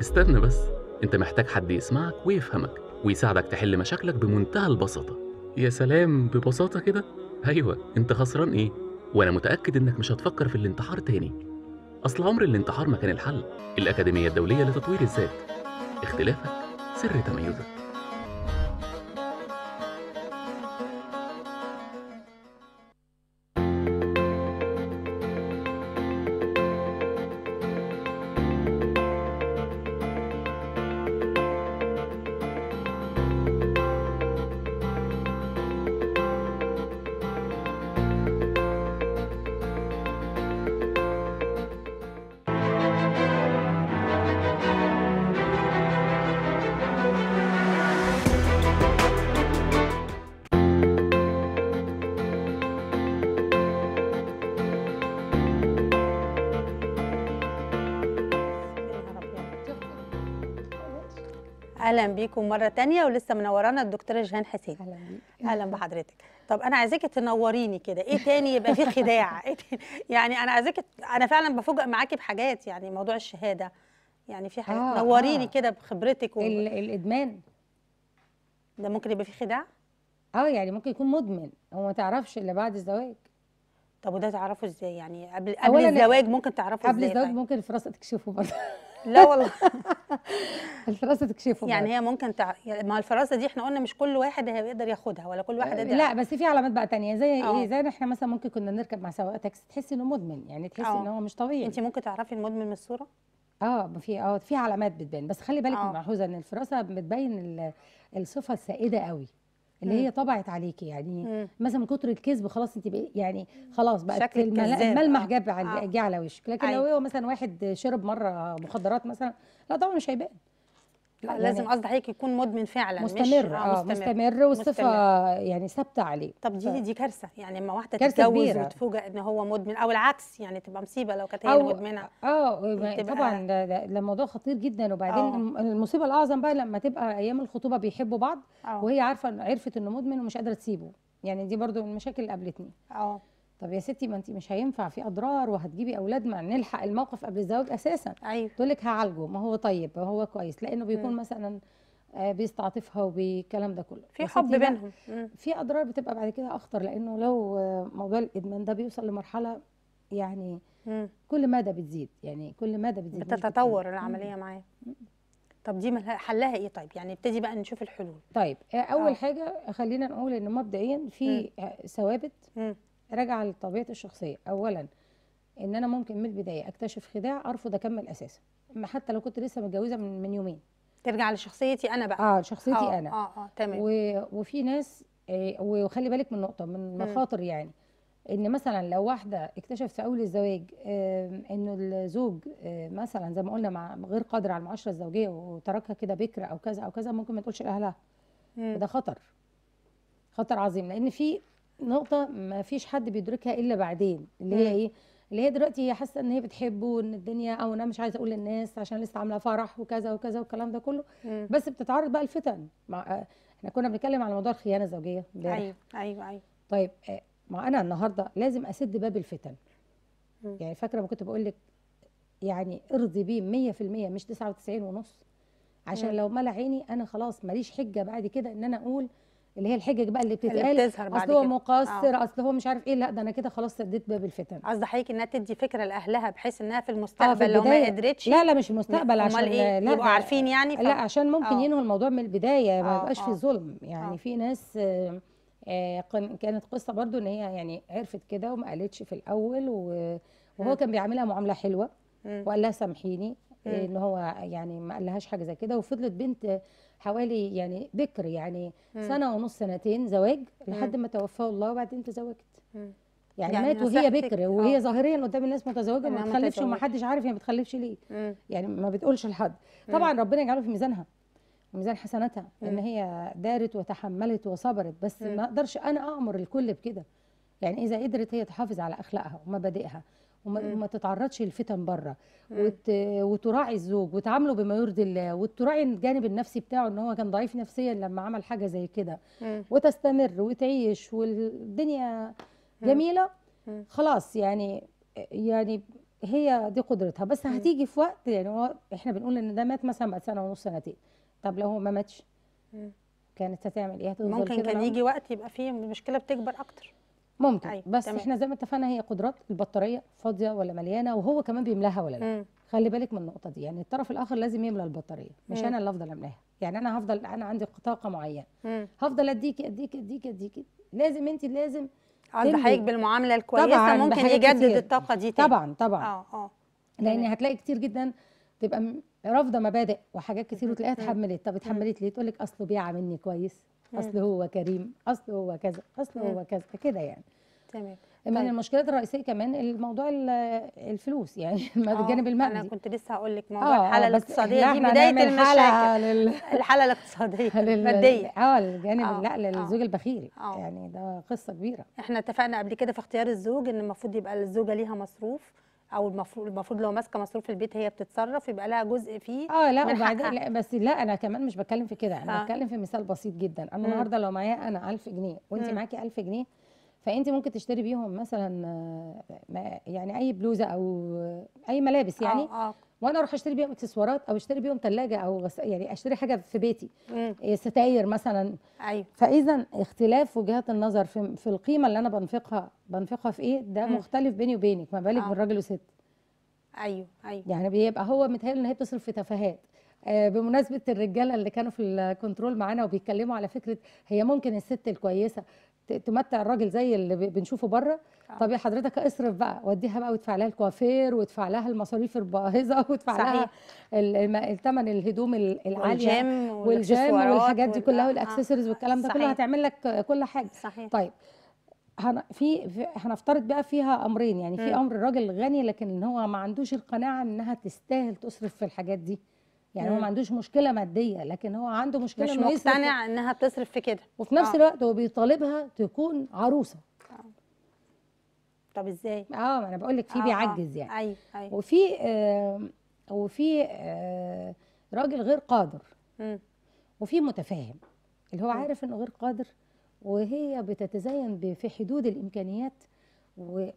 استنى بس انت محتاج حد يسمعك ويفهمك ويساعدك تحل مشاكلك بمنتهى البساطه يا سلام ببساطه كده ايوه انت خسران ايه وانا متاكد انك مش هتفكر في الانتحار تاني اصل عمر الانتحار ما كان الحل الاكاديميه الدوليه لتطوير الذات اختلافك سر تميزك اهلا بيكم مره تانية ولسه منورانا الدكتوره جيهان حسين اهلا اهلا بحضرتك طب انا عايزاكي تنوريني كده ايه تاني يبقى فيه خداع إيه يعني انا عايزاكي انا فعلا بفوجئ معاكي بحاجات يعني موضوع الشهاده يعني في حاجات آه نوريني آه. كده بخبرتك و... الادمان ده ممكن يبقى فيه خداع اه يعني ممكن يكون مدمن هو ما تعرفش الا بعد الزواج طب وده تعرفه ازاي يعني قبل قبل الزواج ممكن تعرفه قبل ازاي قبل الزواج طيب؟ ممكن في راسك تكشفه برضه لا والله الفراسه تكشفه يعني هي ممكن تع... ما الفراسه دي احنا قلنا مش كل واحد هيقدر ياخدها ولا كل واحد آه، لا بس في علامات بقى ثانيه زي أوه. ايه زي احنا مثلا ممكن كنا نركب مع سواق تاكسي تحس انه مدمن يعني تحس آه. ان هو مش طبيعي انت ممكن تعرفي المدمن من الصوره اه في اه في علامات بتبان بس خلي بالك آه. ملحوظه ان الفراسه بتبين الصفه السائده قوي اللي هي طبعت عليكي يعني مم. مثلا من كتر الكذب خلاص انت يعني خلاص بقت الملمح آه. جاب آه. جه على وشك لكن لو أيوة. هو مثلا واحد شرب مره مخدرات مثلا لا طبعا مش هيبان يعني لازم قصدي حضرتك يكون مدمن فعلا مستمر مش آه،, آه مستمر, مستمر والصفه يعني ثابته عليه طب دي دي كارثه يعني لما واحده تتجوز وتفوجئ ان هو مدمن او العكس يعني تبقى مصيبه لو كانت هي مدمنه اه طبعا ده الموضوع خطير جدا وبعدين أوه. المصيبه الاعظم بقى لما تبقى ايام الخطوبه بيحبوا بعض أوه. وهي عارفه عرفت انه مدمن ومش قادره تسيبه يعني دي برضو من المشاكل اللي قابلتني اه طب يا ستي ما انت مش هينفع في اضرار وهتجيبي اولاد ما نلحق الموقف قبل الزواج اساسا ايوه تقول لك هعالجه ما هو طيب ما هو كويس لانه بيكون م. مثلا آه، بيستعطفها وبالكلام ده كله في حب بينهم في اضرار بتبقى بعد كده اخطر لانه لو آه، موضوع الادمان ده بيوصل لمرحله يعني مم. كل مدى بتزيد يعني كل مدى بتزيد بتتطور العمليه معاه طب دي حلها ايه طيب يعني نبتدي بقى نشوف الحلول طيب آه، اول أوه. حاجه خلينا نقول ان مبدئيا في ثوابت راجعه لطبيعتي الشخصيه اولا ان انا ممكن من البدايه اكتشف خداع ارفض اكمل اساسا حتى لو كنت لسه متجوزه من, من يومين ترجع لشخصيتي انا بقى اه شخصيتي أوه. انا اه اه تمام و... وفي ناس آه، وخلي بالك من نقطه من مخاطر يعني ان مثلا لو واحده اكتشفت في اول الزواج ان الزوج آه، مثلا زي ما قلنا مع غير قادر على المعاشره الزوجيه وتركها كده بكره او كذا او كذا ممكن ما تقولش لاهلها ده خطر خطر عظيم لان في نقطة ما فيش حد بيدركها إلا بعدين اللي هي إيه؟ اللي هي دلوقتي هي حاسة إن هي بتحبه وإن الدنيا أو أنا مش عايزة أقول للناس عشان لسه عاملة فرح وكذا وكذا والكلام ده كله مم. بس بتتعرض بقى الفتن مع... آه، إحنا كنا بنتكلم على موضوع الخيانة الزوجية أيوه أيوه أيوه طيب آه، ما أنا النهاردة لازم أسد باب الفتن مم. يعني فاكرة ما كنت بقول لك يعني ارضي بيه 100% مش 99 ونص عشان مم. لو ملع عيني أنا خلاص ماليش حجة بعد كده إن أنا أقول اللي هي الحجج بقى اللي بتتقال اللي بتظهر بعد اصل هو مقصر آه. اصل هو مش عارف ايه لا ده انا كده خلاص سديت باب الفتن قصدي حضرتك انها تدي فكره لاهلها بحيث انها في آه، المستقبل لو ما قدرتش لا لا مش المستقبل عشان إيه؟ لا يبقوا عارفين يعني ف... لا عشان ممكن آه. ينهوا الموضوع من البدايه ما يبقاش في ظلم يعني في ناس كانت قصه برضو ان هي يعني عرفت كده وما قالتش في الاول وهو كان بيعاملها معامله حلوه وقال لها سامحيني ان إيه، إمم. هو يعني ما قالهاش حاجه زي كده وفضلت بنت حوالي يعني بكر يعني إمم. سنه ونص سنتين زواج لحد إمم. ما توفاه الله وبعدين تزوجت يعني, يعني مات وهي بكر وهي آه. ظاهريا قدام الناس متزوجه ما بتخلفش ومحدش عارف هي ما بتخلفش ليه مم. يعني ما بتقولش لحد طبعا مم. ربنا يجعله في ميزانها وميزان حسناتها مم. ان هي دارت وتحملت وصبرت بس ما اقدرش انا امر الكل بكده يعني اذا قدرت هي تحافظ على اخلاقها ومبادئها وما م. تتعرضش للفتن بره وت... وتراعي الزوج وتعامله بما يرضي الله وتراعي الجانب النفسي بتاعه ان هو كان ضعيف نفسيا لما عمل حاجه زي كده وتستمر وتعيش والدنيا جميله م. خلاص يعني يعني هي دي قدرتها بس هتيجي في وقت يعني هو احنا بنقول ان ده مات مثلا بعد سنه ونص سنتين طب لو هو ما ماتش كانت هتعمل ايه هتفضل ممكن كان يجي وقت يبقى فيه المشكله بتكبر اكتر ممكن أيوة. بس تمام. احنا زي ما اتفقنا هي قدرات البطاريه فاضيه ولا مليانه وهو كمان بيملاها ولا لا مم. خلي بالك من النقطه دي يعني الطرف الاخر لازم يملى البطاريه مش مم. انا اللي افضل املاها يعني انا هفضل انا عندي طاقه معينه هفضل اديكي اديكي اديكي اديكي لازم انت لازم عند حضرتك بالمعامله الكويسه طبعاً ممكن يجدد كتير. الطاقه دي تاني. طبعا طبعا اه اه لان هتلاقي كتير جدا تبقى رافضه مبادئ وحاجات كتير وتلاقيها اتحملت طب اتحملت ليه تقول لك اصله بيع مني كويس اصل هو كريم اصل هو كذا اصل هو كذا كده يعني تمام من طيب. المشكلات الرئيسيه كمان الموضوع الفلوس يعني الجانب آه، المادي انا كنت لسه هقول لك موضوع آه، آه، الحاله الاقتصاديه دي بدايه المشاكل لل... الحاله الاقتصاديه الماديه اه الجانب لا للزوج البخيل أوه. يعني ده قصه كبيره احنا اتفقنا قبل كده في اختيار الزوج ان المفروض يبقى الزوجه ليها مصروف او المفروض المفروض لو ماسكه مصروف البيت هي بتتصرف يبقى لها جزء فيه اه لا وبعدين لا بس لا انا كمان مش بتكلم في كده انا آه. بتكلم في مثال بسيط جدا انا النهارده لو معايا انا 1000 جنيه وانت معاكي 1000 جنيه فانت ممكن تشتري بيهم مثلا آه، يعني اي بلوزه او اي ملابس آه، يعني آه آه. وانا اروح اشتري بيهم اكسسوارات او اشتري بيهم ثلاجه او غس... يعني اشتري حاجه في بيتي مم. آه، ستاير مثلا ايوه فاذا اختلاف وجهات النظر في, في القيمه اللي انا بنفقها بنفقها في ايه ده مم. مختلف بيني وبينك ما بالك آه. بالراجل وست ايوه ايوه يعني بيبقى هو متهيألي ان هي بتصرف في تفاهات آه، بمناسبه الرجاله اللي كانوا في الكنترول معانا وبيتكلموا على فكره هي ممكن الست الكويسه تمتع الراجل زي اللي بنشوفه بره آه. طب يا حضرتك اصرف بقى وديها بقى وادفع لها الكوافير وادفع لها المصاريف الباهظه وادفع لها الثمن الهدوم العاليه والجيم, والجيم والحاجات دي كلها آه. والاكسسوارز والكلام ده كله هتعمل لك كل حاجه صحيح. طيب هن في هنفترض بقى فيها امرين يعني في امر الراجل غني لكن هو ما عندوش القناعه انها تستاهل تصرف في الحاجات دي يعني مم. هو ما عندوش مشكله ماديه لكن هو عنده مشكله مش مقتنع انها بتصرف في كده وفي نفس آه. الوقت هو بيطالبها تكون عروسه آه. طب ازاي اه ما انا بقول لك في آه،, آه بيعجز يعني ايوه ايوه وفي آه وفي آه راجل غير قادر مم. وفي متفاهم اللي هو عارف انه غير قادر وهي بتتزين في حدود الامكانيات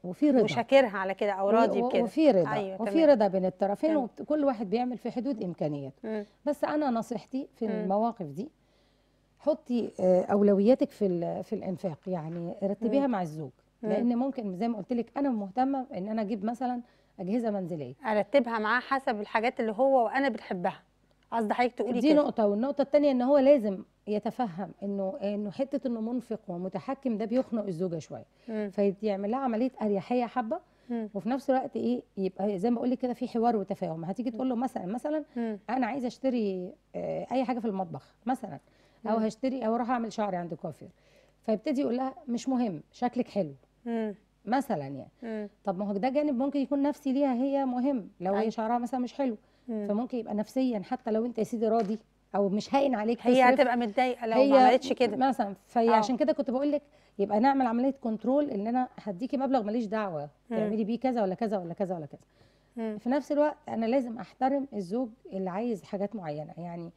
وفي رضا وشاكرها على كده او راضي بكده وفي رضا أيوة وفي رضا بين الطرفين وكل واحد بيعمل في حدود امكانياته بس انا نصيحتي في المواقف دي حطي آه، اولوياتك في في الانفاق يعني رتبيها مع الزوج لان ممكن زي ما قلت لك انا مهتمه ان انا اجيب مثلا اجهزه منزليه ارتبها معاه حسب الحاجات اللي هو وانا بنحبها قصد حضرتك تقولي دي كده. نقطه والنقطه الثانيه ان هو لازم يتفهم انه انه حته انه منفق ومتحكم ده بيخنق الزوجه شويه فيعمل لها عمليه اريحيه حبه وفي نفس الوقت ايه يبقى زي ما بقول لك كده في حوار وتفاهم هتيجي تقول له مثلا مثلا انا عايزه اشتري آه، اي حاجه في المطبخ مثلا او هشتري او اروح اعمل شعري عند كوافير فيبتدي يقول لها مش مهم شكلك حلو مثلا يعني طب ما هو ده جانب ممكن يكون نفسي ليها هي مهم لو هي أيوة. شعرها مثلا مش حلو فممكن يبقى نفسيا حتى لو انت يا سيدي راضي او مش هاين عليك هي هتبقى متضايقه لو ما عملتش كده مثلا فهي اه. عشان كده كنت بقول لك يبقى نعمل عمليه كنترول ان انا هديكي مبلغ ماليش دعوه تعملي بيه كذا ولا كذا ولا كذا ولا كذا مم. في نفس الوقت انا لازم احترم الزوج اللي عايز حاجات معينه يعني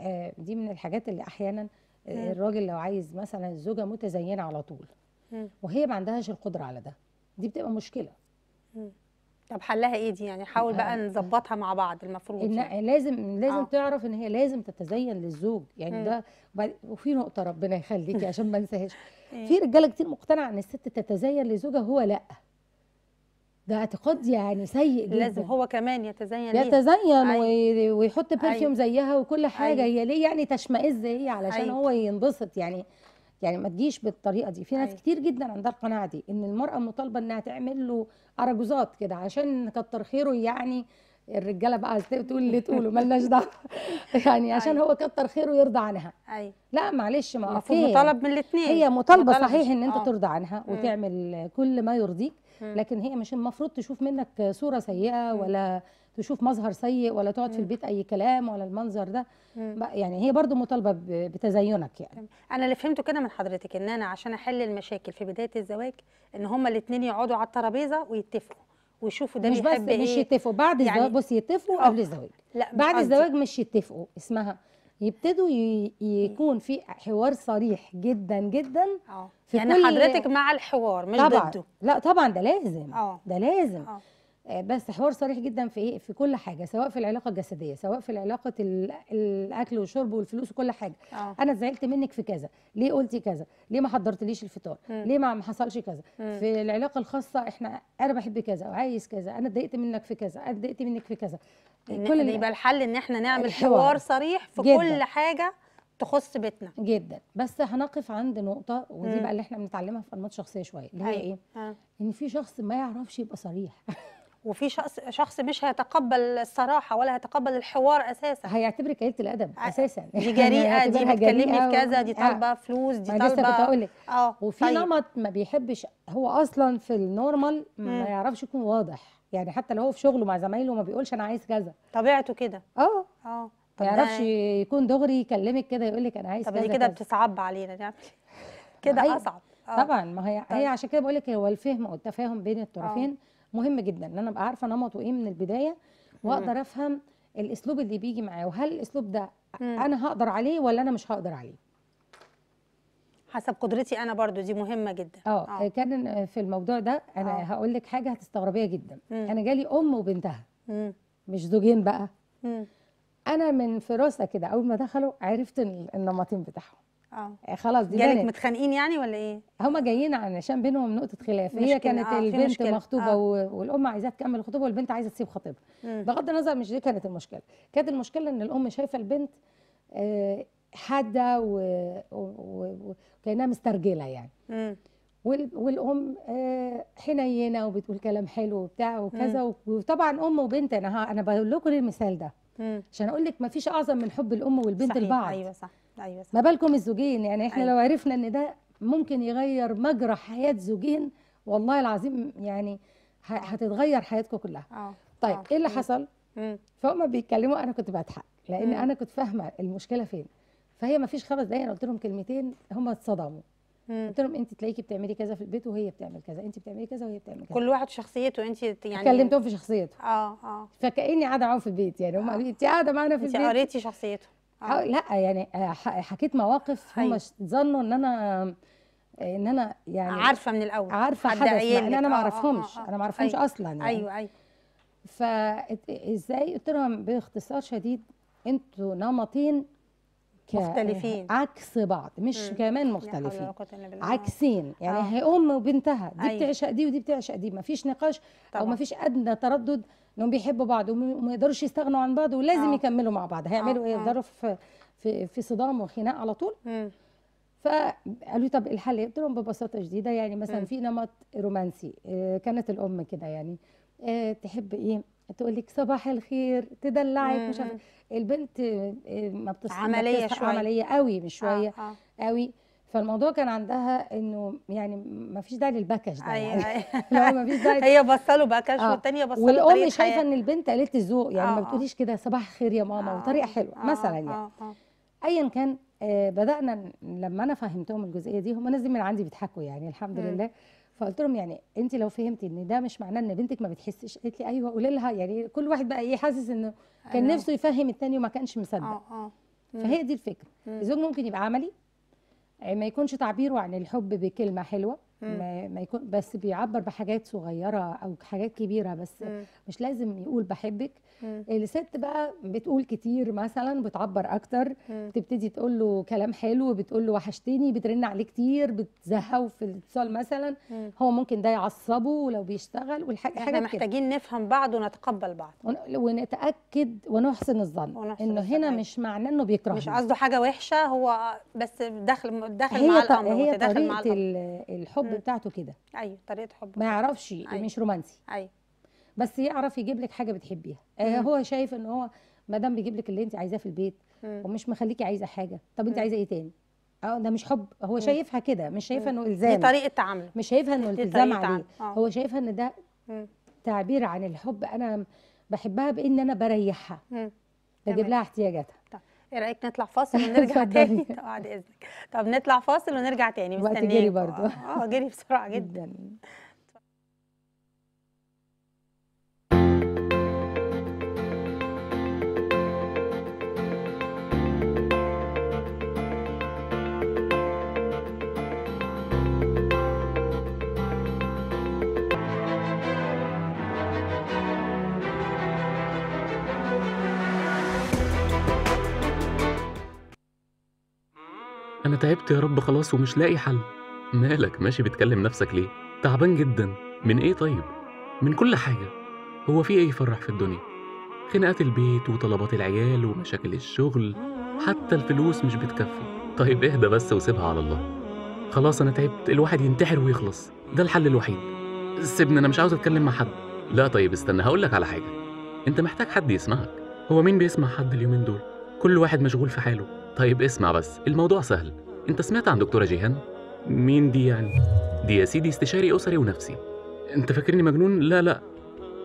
آه، دي من الحاجات اللي احيانا آه، الراجل لو عايز مثلا الزوجه متزينه على طول مم. وهي ما عندهاش القدره على ده دي بتبقى مشكله مم. طب حلها ايه دي يعني نحاول بقى آه. نظبطها مع بعض المفروض إن يعني. لازم لازم آه. تعرف ان هي لازم تتزين للزوج يعني م. ده وفي نقطه ربنا يخليكي عشان ما انساهاش إيه. في رجاله كتير مقتنعه ان الست تتزين لزوجها هو لا ده اعتقاد يعني سيء جدا لازم هو كمان يتزين يتزين وي... أيوة. ويحط برفيوم أيوه. زيها وكل حاجه أيوه. هي ليه يعني تشمئز هي علشان أيوه. هو ينبسط يعني يعني ما تجيش بالطريقه دي في ناس أيوة. كتير جدا عندها القناعه دي ان المراه مطالبه انها تعمل له ارجوزات كده عشان كتر خيره يعني الرجاله بقى تقول اللي تقوله مالناش دعوه يعني أيوة. عشان أيوة. هو كتر خيره يرضى عنها أيوة. لا معلش ما المفروض مطالب من الاثنين هي مطالبه صحيح ان انت آه. ترضى عنها وتعمل كل ما يرضيك لكن هي مش المفروض تشوف منك صوره سيئه ولا تشوف مظهر سيء ولا تقعد في البيت اي كلام ولا المنظر ده يعني هي برضو مطالبه بتزينك يعني انا اللي فهمته كده من حضرتك ان انا عشان احل المشاكل في بدايه الزواج ان هما الاثنين يقعدوا على الترابيزه ويتفقوا ويشوفوا ده مش بس ايه مش يتفقوا بعد يعني الزواج بصي يتفقوا آه. قبل الزواج لا بعد الزواج مش يتفقوا اسمها يبتدوا يكون في حوار صريح جدا جدا آه. في يعني كل حضرتك مع الحوار مش طبعًا ضده لا طبعا ده لازم أوه. ده لازم أوه. آه، بس حوار صريح جدا في ايه في كل حاجه سواء في العلاقه الجسديه سواء في العلاقه الاكل والشرب والفلوس وكل حاجه آه. انا زعلت منك في كذا ليه قلتي كذا ليه ما حضرتليش الفطار م. ليه ما حصلش كذا م. في العلاقه الخاصه احنا انا بحب كذا وعايز كذا انا اتضايقت منك في كذا انا اتضايقت منك في كذا كل اللي يبقى الحل ان احنا نعمل الحوار. حوار صريح في جداً. كل حاجه تخص بيتنا جدا بس هنقف عند نقطه ودي م. بقى اللي احنا بنتعلمها في انماط شخصيه شويه اللي هي أيوة. ايه آه. ان في شخص ما يعرفش يبقى صريح وفي شخص شخص مش هيتقبل الصراحه ولا هيتقبل الحوار اساسا هيعتبرك قله الادب آه، اساسا دي جريئه يعني دي بتكلمني في كذا دي آه. طالبه آه. فلوس دي طالبه لسه كنت هقول لك اه طيب. وفي طيب. نمط ما بيحبش هو اصلا في النورمال ما يعرفش يكون واضح يعني حتى لو هو في شغله مع زمايله ما بيقولش انا عايز كذا طبيعته كده اه اه ما يعرفش يكون دغري يكلمك كده يقول لك انا عايز طب كذا طب دي كده بتصعب علينا نعمل يعني كده اصعب آه. طبعا ما هي طيب. هي عشان كده بقول لك هو الفهم والتفاهم بين الطرفين أوه. مهم جدا ان انا ابقى عارفه نمطه ايه من البدايه واقدر افهم الاسلوب اللي بيجي معاه وهل الاسلوب ده انا هقدر عليه ولا انا مش هقدر عليه حسب قدرتي انا برضو دي مهمه جدا اه, آه. آه، كان في الموضوع ده انا أوه. هقول لك حاجه هتستغربيها جدا مم. انا جالي ام وبنتها مم. مش زوجين بقى مم. انا من فراسه كده اول ما دخلوا عرفت النمطين بتاعهم آه. اه خلاص دي جالك متخانقين يعني ولا ايه هما جايين علشان بينهم نقطه خلاف هي كانت آه البنت مخطوبه آه. والام عايزه تكمل الخطوبه والبنت عايزه تسيب خطيبها بغض النظر مش دي كانت المشكله كانت المشكله ان الام شايفه البنت آه، حاده وكانها مسترجله يعني والام آه، حنينه وبتقول كلام حلو وبتاع وكذا وطبعا ام وبنت انا انا بقول لكم المثال ده عشان اقول لك ما فيش اعظم من حب الام والبنت لبعض ايوه صح ايوه ما بالكم الزوجين يعني احنا أيوة. لو عرفنا ان ده ممكن يغير مجرى حياه زوجين والله العظيم يعني آه. هتتغير حياتكم كلها آه. آه. طيب آه. ايه اللي حصل فهم بيتكلموا انا كنت بضحك لان مم. انا كنت فاهمه المشكله فين فهي ما فيش خمس دقايق انا قلت لهم كلمتين هم اتصدموا قلت لهم انت تلاقيكي بتعملي كذا في البيت وهي بتعمل كذا انت بتعملي كذا وهي بتعمل كذا كل واحد شخصيته انت يعني كلمتهم في شخصيته اه اه فكاني قاعده معاهم في البيت يعني هم قالوا انت آه. قاعده معانا في البيت انت قريتي شخصيته آه. لا يعني آه، حكيت مواقف هم أيوة. ظنوا ان انا ان انا يعني عارفه من الاول عارفه حدث ان انا ما اعرفهمش آه، آه، انا ما اعرفهمش أيوة. اصلا يعني ايوه ايوه فازاي قلت لهم باختصار شديد انتوا نمطين مختلفين عكس بعض مش مم. كمان مختلفين عكسين يعني آه. هي ام وبنتها دي أيوة. بتعشق دي ودي بتعشق دي ما فيش نقاش طبعا. او ما فيش ادنى تردد انهم بيحبوا بعض وما يقدروش يستغنوا عن بعض ولازم آه. يكملوا مع بعض هيعملوا آه. ايه آه. يقدروا في في في صدام وخناق على طول مم. فقالوا طب الحل قلت لهم ببساطه شديده يعني مثلا مم. في نمط رومانسي آه، كانت الام كده يعني آه، تحب ايه تقول لك صباح الخير تدلعك مش عارفه البنت ما بتصحى عمليه شويه عمليه قوي مش شويه آه. آه. قوي فالموضوع كان عندها انه يعني ما فيش داعي للباكج ده أيوة، يعني أي أيوة. ما فيش داعي هي بصله باكج آه. والثانيه بصله والام شايفه ان البنت قالت الذوق يعني آه. ما آه. بتقوليش كده صباح الخير يا ماما آه. وطريقه حلوه آه. مثلا يعني آه. آه. ايا كان آه بدانا لما انا فهمتهم الجزئيه دي هم نازلين من عندي بيضحكوا يعني الحمد م. لله فقلت لهم يعني انت لو فهمتي ان ده مش معناه ان بنتك ما بتحسش قالت لي ايوه قولي لها يعني كل واحد بقى ايه حاسس انه كان أيوة. نفسه يفهم الثاني وما كانش مصدق آه. آه. فهي دي الفكره الزوج ممكن يبقى عملي آه، ما يكونش تعبيره عن الحب بكلمة حلوة ما, ما يكون بس بيعبر بحاجات صغيره او حاجات كبيره بس م. مش لازم يقول بحبك الست بقى بتقول كتير مثلا بتعبر اكتر م. بتبتدي تقول له كلام حلو بتقول له وحشتني بترن عليه كتير بتزهقه في الاتصال مثلا م. هو ممكن ده يعصبه لو بيشتغل والحاجه احنا محتاجين كده. نفهم بعض ونتقبل بعض ونتاكد ونحسن الظن ونحسن انه هنا حاجة. مش معناه انه بيكرهني مش قصده حاجه وحشه هو بس داخل داخل مع الامر هي طريقه مع الامر. الحب الحب مم. بتاعته كده ايوه طريقه حبه ما يعرفش أيوة. مش رومانسي ايوه بس يعرف يجيب لك حاجه بتحبيها آه هو شايف ان هو ما دام بيجيب لك اللي انت عايزاه في البيت مم. ومش مخليكي عايزه حاجه طب انت عايزه ايه تاني اه ده مش حب هو شايفها كده مش شايفها انه الزام دي طريقه تعامله مش شايفها انه التزام عليه آه. هو شايفها ان ده مم. تعبير عن الحب انا بحبها بان انا بريحها بجيب لها احتياجاتها طب. ايه رايك نطلع فاصل ونرجع تاني طب بعد اذنك طب نطلع فاصل ونرجع تاني مستنيين وقت جري برضه آه،, اه جري بسرعه جدا تعبت يا رب خلاص ومش لاقي حل مالك ماشي بتكلم نفسك ليه تعبان جدا من ايه طيب من كل حاجه هو في ايه يفرح في الدنيا خناقات البيت وطلبات العيال ومشاكل الشغل حتى الفلوس مش بتكفي طيب اهدى بس وسيبها على الله خلاص انا تعبت الواحد ينتحر ويخلص ده الحل الوحيد سيبني انا مش عاوز اتكلم مع حد لا طيب استنى هقولك على حاجه انت محتاج حد يسمعك هو مين بيسمع حد اليومين دول كل واحد مشغول في حاله طيب اسمع بس الموضوع سهل انت سمعت عن دكتوره جيهان مين دي يعني دي يا سيدي استشاري اسري ونفسي انت فاكرني مجنون لا لا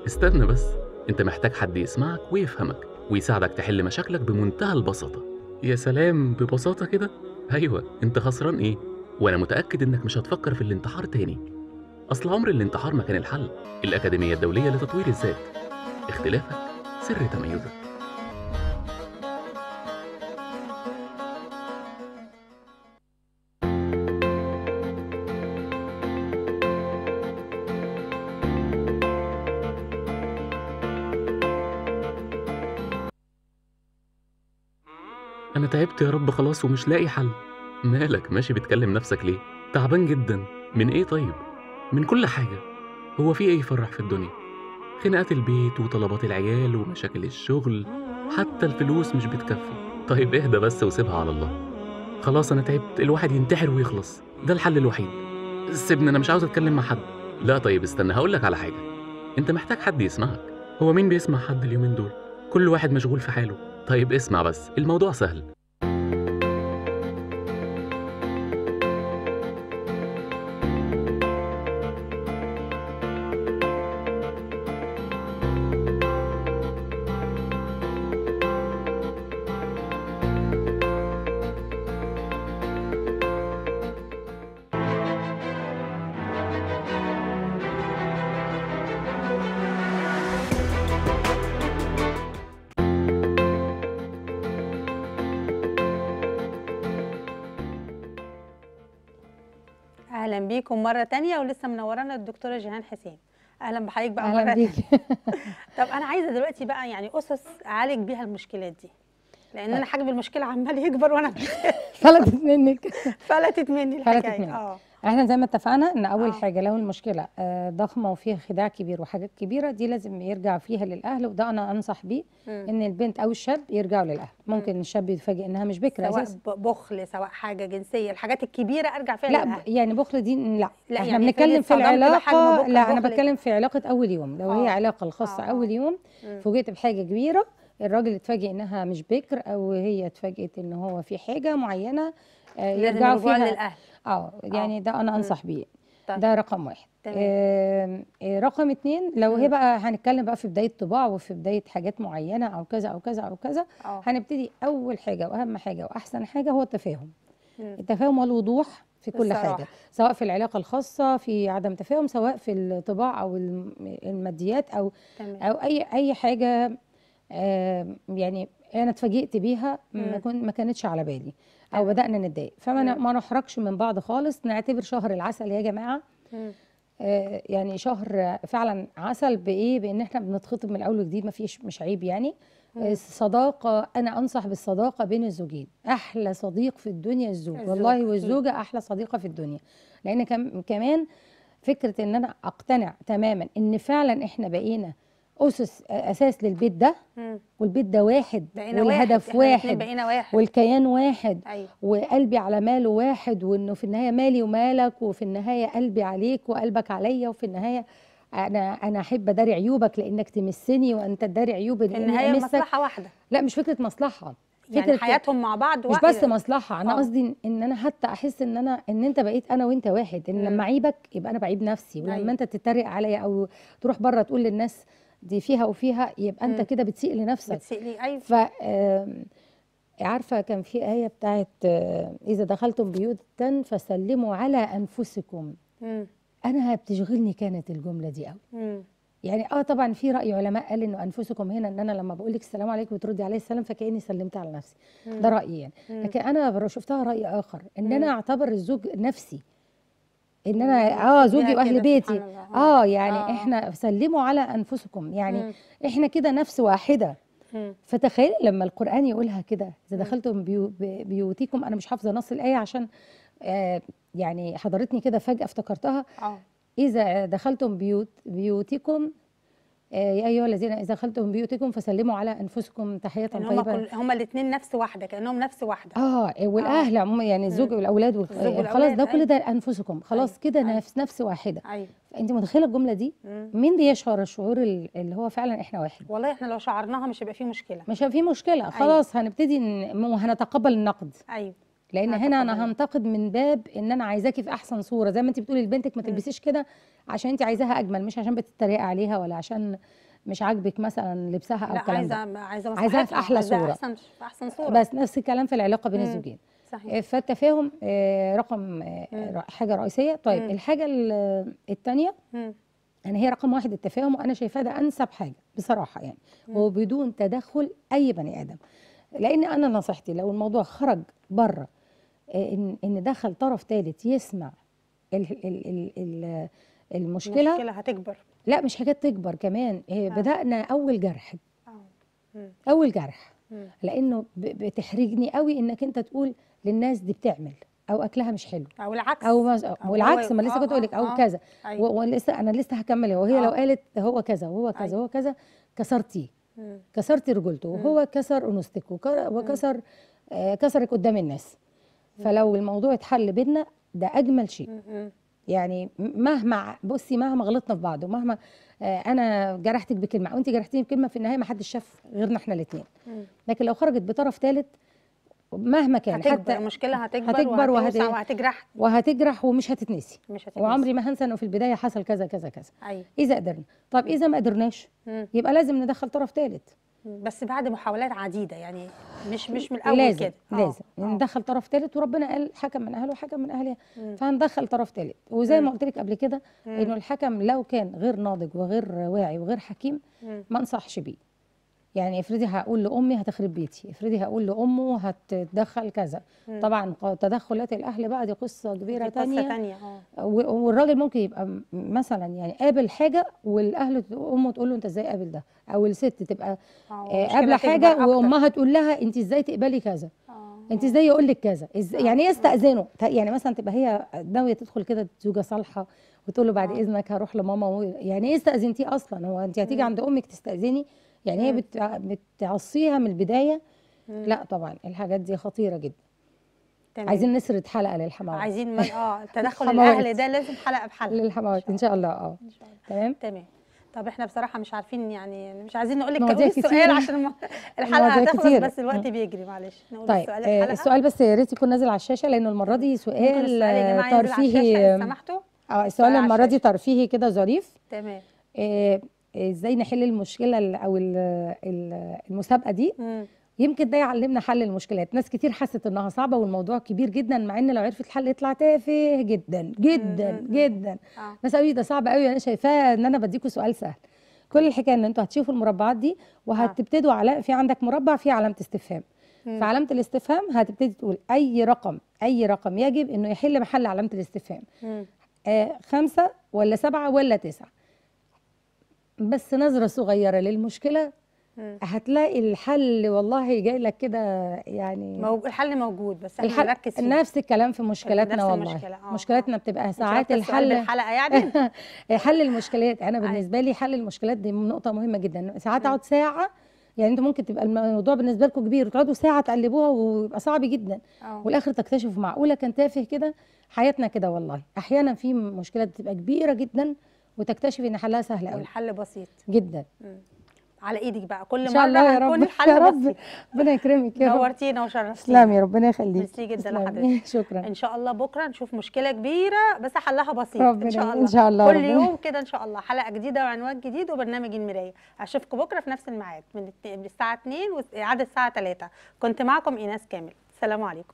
استنى بس انت محتاج حد يسمعك ويفهمك ويساعدك تحل مشاكلك بمنتهى البساطه يا سلام ببساطه كده ايوه انت خسران ايه وانا متاكد انك مش هتفكر في الانتحار تاني اصل عمر الانتحار ما كان الحل الاكاديميه الدوليه لتطوير الذات اختلافك سر تميزك أنا تعبت يا رب خلاص ومش لاقي حل مالك ماشي بتكلم نفسك ليه؟ تعبان جدا من إيه طيب؟ من كل حاجة هو في إيه يفرح في الدنيا؟ خناقات البيت وطلبات العيال ومشاكل الشغل حتى الفلوس مش بتكفي طيب اهدى بس وسيبها على الله خلاص أنا تعبت الواحد ينتحر ويخلص ده الحل الوحيد سيبني أنا مش عاوز أتكلم مع حد لا طيب استنى هقولك على حاجة أنت محتاج حد يسمعك هو مين بيسمع حد اليومين دول؟ كل واحد مشغول في حاله طيب اسمع بس الموضوع سهل مره تانية ولسه منورانا الدكتوره جيهان حسين اهلا بحضرتك بقى مره تانية طب انا عايزه دلوقتي بقى يعني اسس اعالج بيها المشكلات دي لان انا طيب. حجم المشكله عمال يكبر وانا فلتت منك فلتت مني الحكايه اه احنا زي ما اتفقنا ان اول آه. حاجه لو المشكله آه، ضخمه وفيها خداع كبير وحاجات كبيره دي لازم يرجع فيها للاهل وده انا انصح بيه ان البنت او الشاب يرجعوا للاهل ممكن م. الشاب يتفاجئ انها مش بكره سواء بخل سواء حاجه جنسيه الحاجات الكبيره ارجع فيها لا للأهل. يعني بخل دي لا, لا احنا يعني بنتكلم في العلاقه لا انا بتكلم في علاقه اول يوم لو آه. هي علاقه الخاصه آه. اول يوم فوجئت بحاجه كبيره الراجل اتفاجئ انها مش بكر او هي اتفاجئت ان هو في حاجه معينه آه، يرجعوا فيها للاهل اه يعني آه. ده انا انصح بيه طيب. ده رقم واحد آه رقم اتنين لو هي بقى هنتكلم بقى في بدايه طباع وفي بدايه حاجات معينه او كذا او كذا او كذا آه. هنبتدي اول حاجه واهم حاجه واحسن حاجه هو التفاهم مم. التفاهم والوضوح في كل الصراحة. حاجه سواء في العلاقه الخاصه في عدم تفاهم سواء في الطباع او الماديات او تمام. او اي اي حاجه يعني انا اتفاجئت بيها ما, ما كانتش على بالي او بدانا نتضايق فما ما نحرجش من بعض خالص نعتبر شهر العسل يا جماعه آه، يعني شهر فعلا عسل بايه بان احنا بنتخطب من الاول وجديد ما فيش مش عيب يعني الصداقه آه، انا انصح بالصداقه بين الزوجين احلى صديق في الدنيا الزوج, والله والزوجه احلى صديقه في الدنيا لان كمان فكره ان انا اقتنع تماما ان فعلا احنا بقينا اسس اساس للبيت ده مم. والبيت ده واحد والهدف واحد, بقينا واحد والكيان واحد أيوة. وقلبي على ماله واحد وانه في النهايه مالي ومالك وفي النهايه قلبي عليك وقلبك عليا وفي النهايه انا انا احب اداري عيوبك لانك تمسني وانت تداري عيوبي في النهايه مصلحه واحده لا مش فكره مصلحه يعني فكرة يعني حياتهم مع بعض مش بس مصلحه انا آه. قصدي ان انا حتى احس ان انا ان انت بقيت انا وانت واحد ان مم. لما اعيبك يبقى انا بعيب نفسي ولما أيوة. انت تتريق عليا او تروح بره تقول للناس دي فيها وفيها يبقى انت كده بتسيء لنفسك بتسيء لي ايوه ف عارفه كان في ايه بتاعت آه، اذا دخلتم بيوتا فسلموا على انفسكم انا بتشغلني كانت الجمله دي قوي يعني اه طبعا في راي علماء قال انه انفسكم هنا ان انا لما بقول لك السلام عليكم وتردي عليه السلام فكاني سلمت على نفسي ده رايي يعني لكن انا شفتها راي اخر ان انا اعتبر الزوج نفسي ان انا اه زوجي واهل بيتي آه،, اه يعني آه. احنا سلموا على انفسكم يعني م. احنا كده نفس واحده فتخيل لما القران يقولها كده اذا دخلتم بيو بيوتكم انا مش حافظه نص الايه عشان آه يعني حضرتني كده فجاه افتكرتها آه. اذا دخلتم بيوت بيوتكم آه، يا ايها الذين اذا خلتم بيوتكم فسلموا على انفسكم تحيه يعني طيبه هم هم الاثنين نفس واحده كانهم نفس واحده اه والاهل آه. عموما يعني الزوج والاولاد خلاص ده كل أيوة. ده انفسكم خلاص أيوة. كده أيوة. نفس نفس واحده أيوة. انت متخيله الجمله دي مين بيشعر الشعور اللي هو فعلا احنا واحد والله احنا لو شعرناها مش هيبقى في مشكله مش هيبقى في مشكله أيوة. خلاص أيوة. هنبتدي وهنتقبل النقد ايوه لان هنا انا هنتقد من باب ان انا عايزاكي في احسن صوره زي ما انت بتقولي لبنتك ما تلبسيش كده عشان انت عايزاها اجمل مش عشان بتتريقي عليها ولا عشان مش عاجبك مثلا لبسها او الكلام ده عايزه عايزه عايزاها في احلى عايزة صوره احسن في احسن صوره بس نفس الكلام في العلاقه بين الزوجين صحيح آه، فالتفاهم آه، رقم آه، حاجه رئيسيه طيب مم. الحاجه الثانيه يعني هي رقم واحد التفاهم وانا شايفاه ده انسب حاجه بصراحه يعني مم. وبدون تدخل اي بني ادم لان انا نصيحتي لو الموضوع خرج بره آه، ان ان دخل طرف ثالث يسمع ال ال ال الـ المشكله المشكله هتكبر لا مش حكايه تكبر كمان آه،, آه. بدانا اول جرح آه. اول جرح آه. لانه بتحرجني قوي انك انت تقول للناس دي بتعمل او اكلها مش حلو او العكس او, مز... أو والعكس ما لسه آه، كنت اقول لك او كذا أيوة. ولسه انا لسه هكمل وهي لو قالت هو كذا وهو كذا أيوة. وهو كذا كسرتيه كسرتي رجولته وهو كسر انوثتك وكسر كسرك قدام الناس فلو الموضوع اتحل بينا ده اجمل شيء يعني مهما بصي مهما غلطنا في بعض ومهما آه، انا جرحتك بكلمه وانت جرحتيني بكلمه في النهايه ما حدش شاف غيرنا احنا الاثنين لكن لو خرجت بطرف ثالث مهما كان هتكبر حتى المشكله هتكبر, هتكبر وهتوسع وهتجرح وهتجرح ومش هتتنسي مش هتتنسي وعمري ما هنسى انه في البدايه حصل كذا كذا كذا أيوة. اذا قدرنا طب اذا ما قدرناش يبقى لازم ندخل طرف ثالث بس بعد محاولات عديده يعني مش مش من الاول لازم كده لازم أوه. يعني آه. ندخل طرف ثالث وربنا قال حكم من اهله وحكم من اهلها فهندخل طرف ثالث وزي ما قلت لك قبل كده انه الحكم لو كان غير ناضج وغير واعي وغير حكيم ما انصحش بيه يعني افرضي هقول لامي هتخرب بيتي افرضي هقول لامه هتدخل كذا م. طبعا تدخلات الاهل بقى دي قصه كبيره دي تانية, اه والراجل ممكن يبقى مثلا يعني قابل حاجه والاهل امه تقول له انت ازاي قابل ده او الست تبقى آه، آه، قابله حاجه وامها تقول لها انت ازاي تقبلي كذا آه. انت ازاي يقول لك كذا إزاي يعني ايه استاذنه يعني مثلا تبقى هي ناويه تدخل كده زوجه صالحه وتقول له بعد اذنك هروح لماما يعني ايه استاذنتيه اصلا هو انت هتيجي عند امك تستاذني يعني هي بتع... بتعصيها من البدايه مم. لا طبعا الحاجات دي خطيره جدا تمام. عايزين نسرد حلقه للحماوات عايزين من... اه تدخل الاهل ده لازم حلقه بحلقه للحماوات آه. ان شاء الله اه تمام تمام طب احنا بصراحه مش عارفين يعني مش عايزين نقول لك كم السؤال عشان الحلقه هتخلص كتير. بس الوقت بيجري معلش نقول طيب السؤال الحلقه السؤال آه، بس يا ريت يكون نازل على الشاشه لانه المره دي سؤال ترفيهي سمحتوا اه السؤال المره دي ترفيهي كده ظريف تمام آه، ازاي نحل المشكله او المسابقه دي يمكن ده يعلمنا حل المشكلات ناس كتير حست انها صعبه والموضوع كبير جدا مع ان لو عرفت الحل يطلع تافه جدا جدا جدا آه. ناس قوي ده صعب قوي انا شايفاه ان انا بديكوا سؤال سهل كل الحكايه ان انتوا هتشوفوا المربعات دي وهتبتدوا على في عندك مربع فيه علامه استفهام فعلامه الاستفهام هتبتدي تقول اي رقم اي رقم يجب انه يحل محل علامه الاستفهام آه خمسة ولا سبعة ولا تسعة بس نظرة صغيرة للمشكلة هتلاقي الحل والله جاي لك كده يعني موجود الحل موجود بس احنا نركز فيه نفس الكلام في مشكلاتنا نفس والله آه. مشكلاتنا آه. بتبقى ساعات الحل الحلقه يعني حل المشكلات انا بالنسبه لي حل المشكلات دي نقطه مهمه جدا ساعات اقعد ساعه يعني انتوا ممكن تبقى الموضوع بالنسبه لكم كبير وتقعدوا ساعه تقلبوها ويبقى صعب جدا أوه. والاخر تكتشفوا معقوله كان تافه كده حياتنا كده والله احيانا في مشكله بتبقى كبيره جدا وتكتشفي ان حلها سهل قوي والحل بسيط جدا مم. على ايدك بقى كل إن شاء الله مره هيكون الحل يا رب ربنا يكرمك يا رب نورتينا وشرفتينا تسلمي ربنا يخليك ميرسي جدا لحضرتك شكرا ان شاء الله بكره نشوف مشكله كبيره بس حلها بسيط ربنا ان شاء الله ان شاء الله كل ربنا. يوم كده ان شاء الله حلقه جديده وعنوان جديد وبرنامج المرايه اشوفكم بكره في نفس الميعاد من الساعه 2 وعاد الساعه 3 كنت معكم ايناس كامل السلام عليكم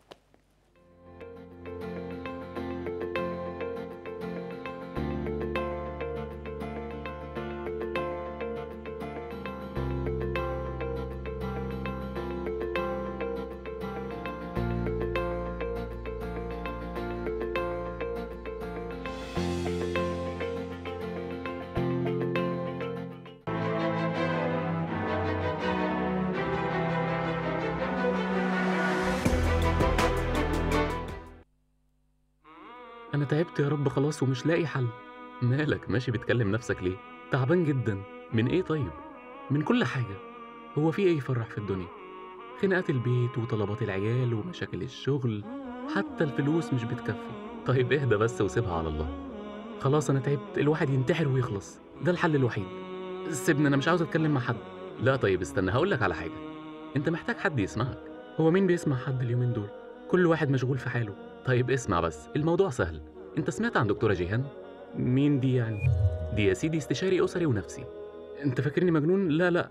أنا تعبت يا رب خلاص ومش لاقي حل مالك ماشي بتكلم نفسك ليه؟ تعبان جدا من إيه طيب؟ من كل حاجة هو في إيه يفرح في الدنيا؟ خناقات البيت وطلبات العيال ومشاكل الشغل حتى الفلوس مش بتكفي طيب اهدى بس وسيبها على الله خلاص أنا تعبت الواحد ينتحر ويخلص ده الحل الوحيد سيبني أنا مش عاوز أتكلم مع حد لا طيب استنى هقول لك على حاجة أنت محتاج حد يسمعك هو مين بيسمع حد اليومين دول؟ كل واحد مشغول في حاله طيب اسمع بس الموضوع سهل انت سمعت عن دكتوره جيهان مين دي يعني دي يا سيدي استشاري اسري ونفسي انت فاكرني مجنون لا لا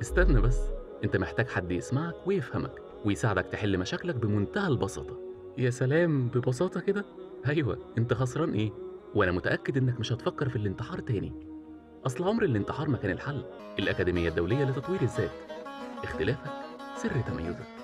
استنى بس انت محتاج حد يسمعك ويفهمك ويساعدك تحل مشاكلك بمنتهى البساطه يا سلام ببساطه كده ايوه انت خسران ايه وانا متاكد انك مش هتفكر في الانتحار تاني اصل عمر الانتحار ما كان الحل الاكاديميه الدوليه لتطوير الذات اختلافك سر تميزك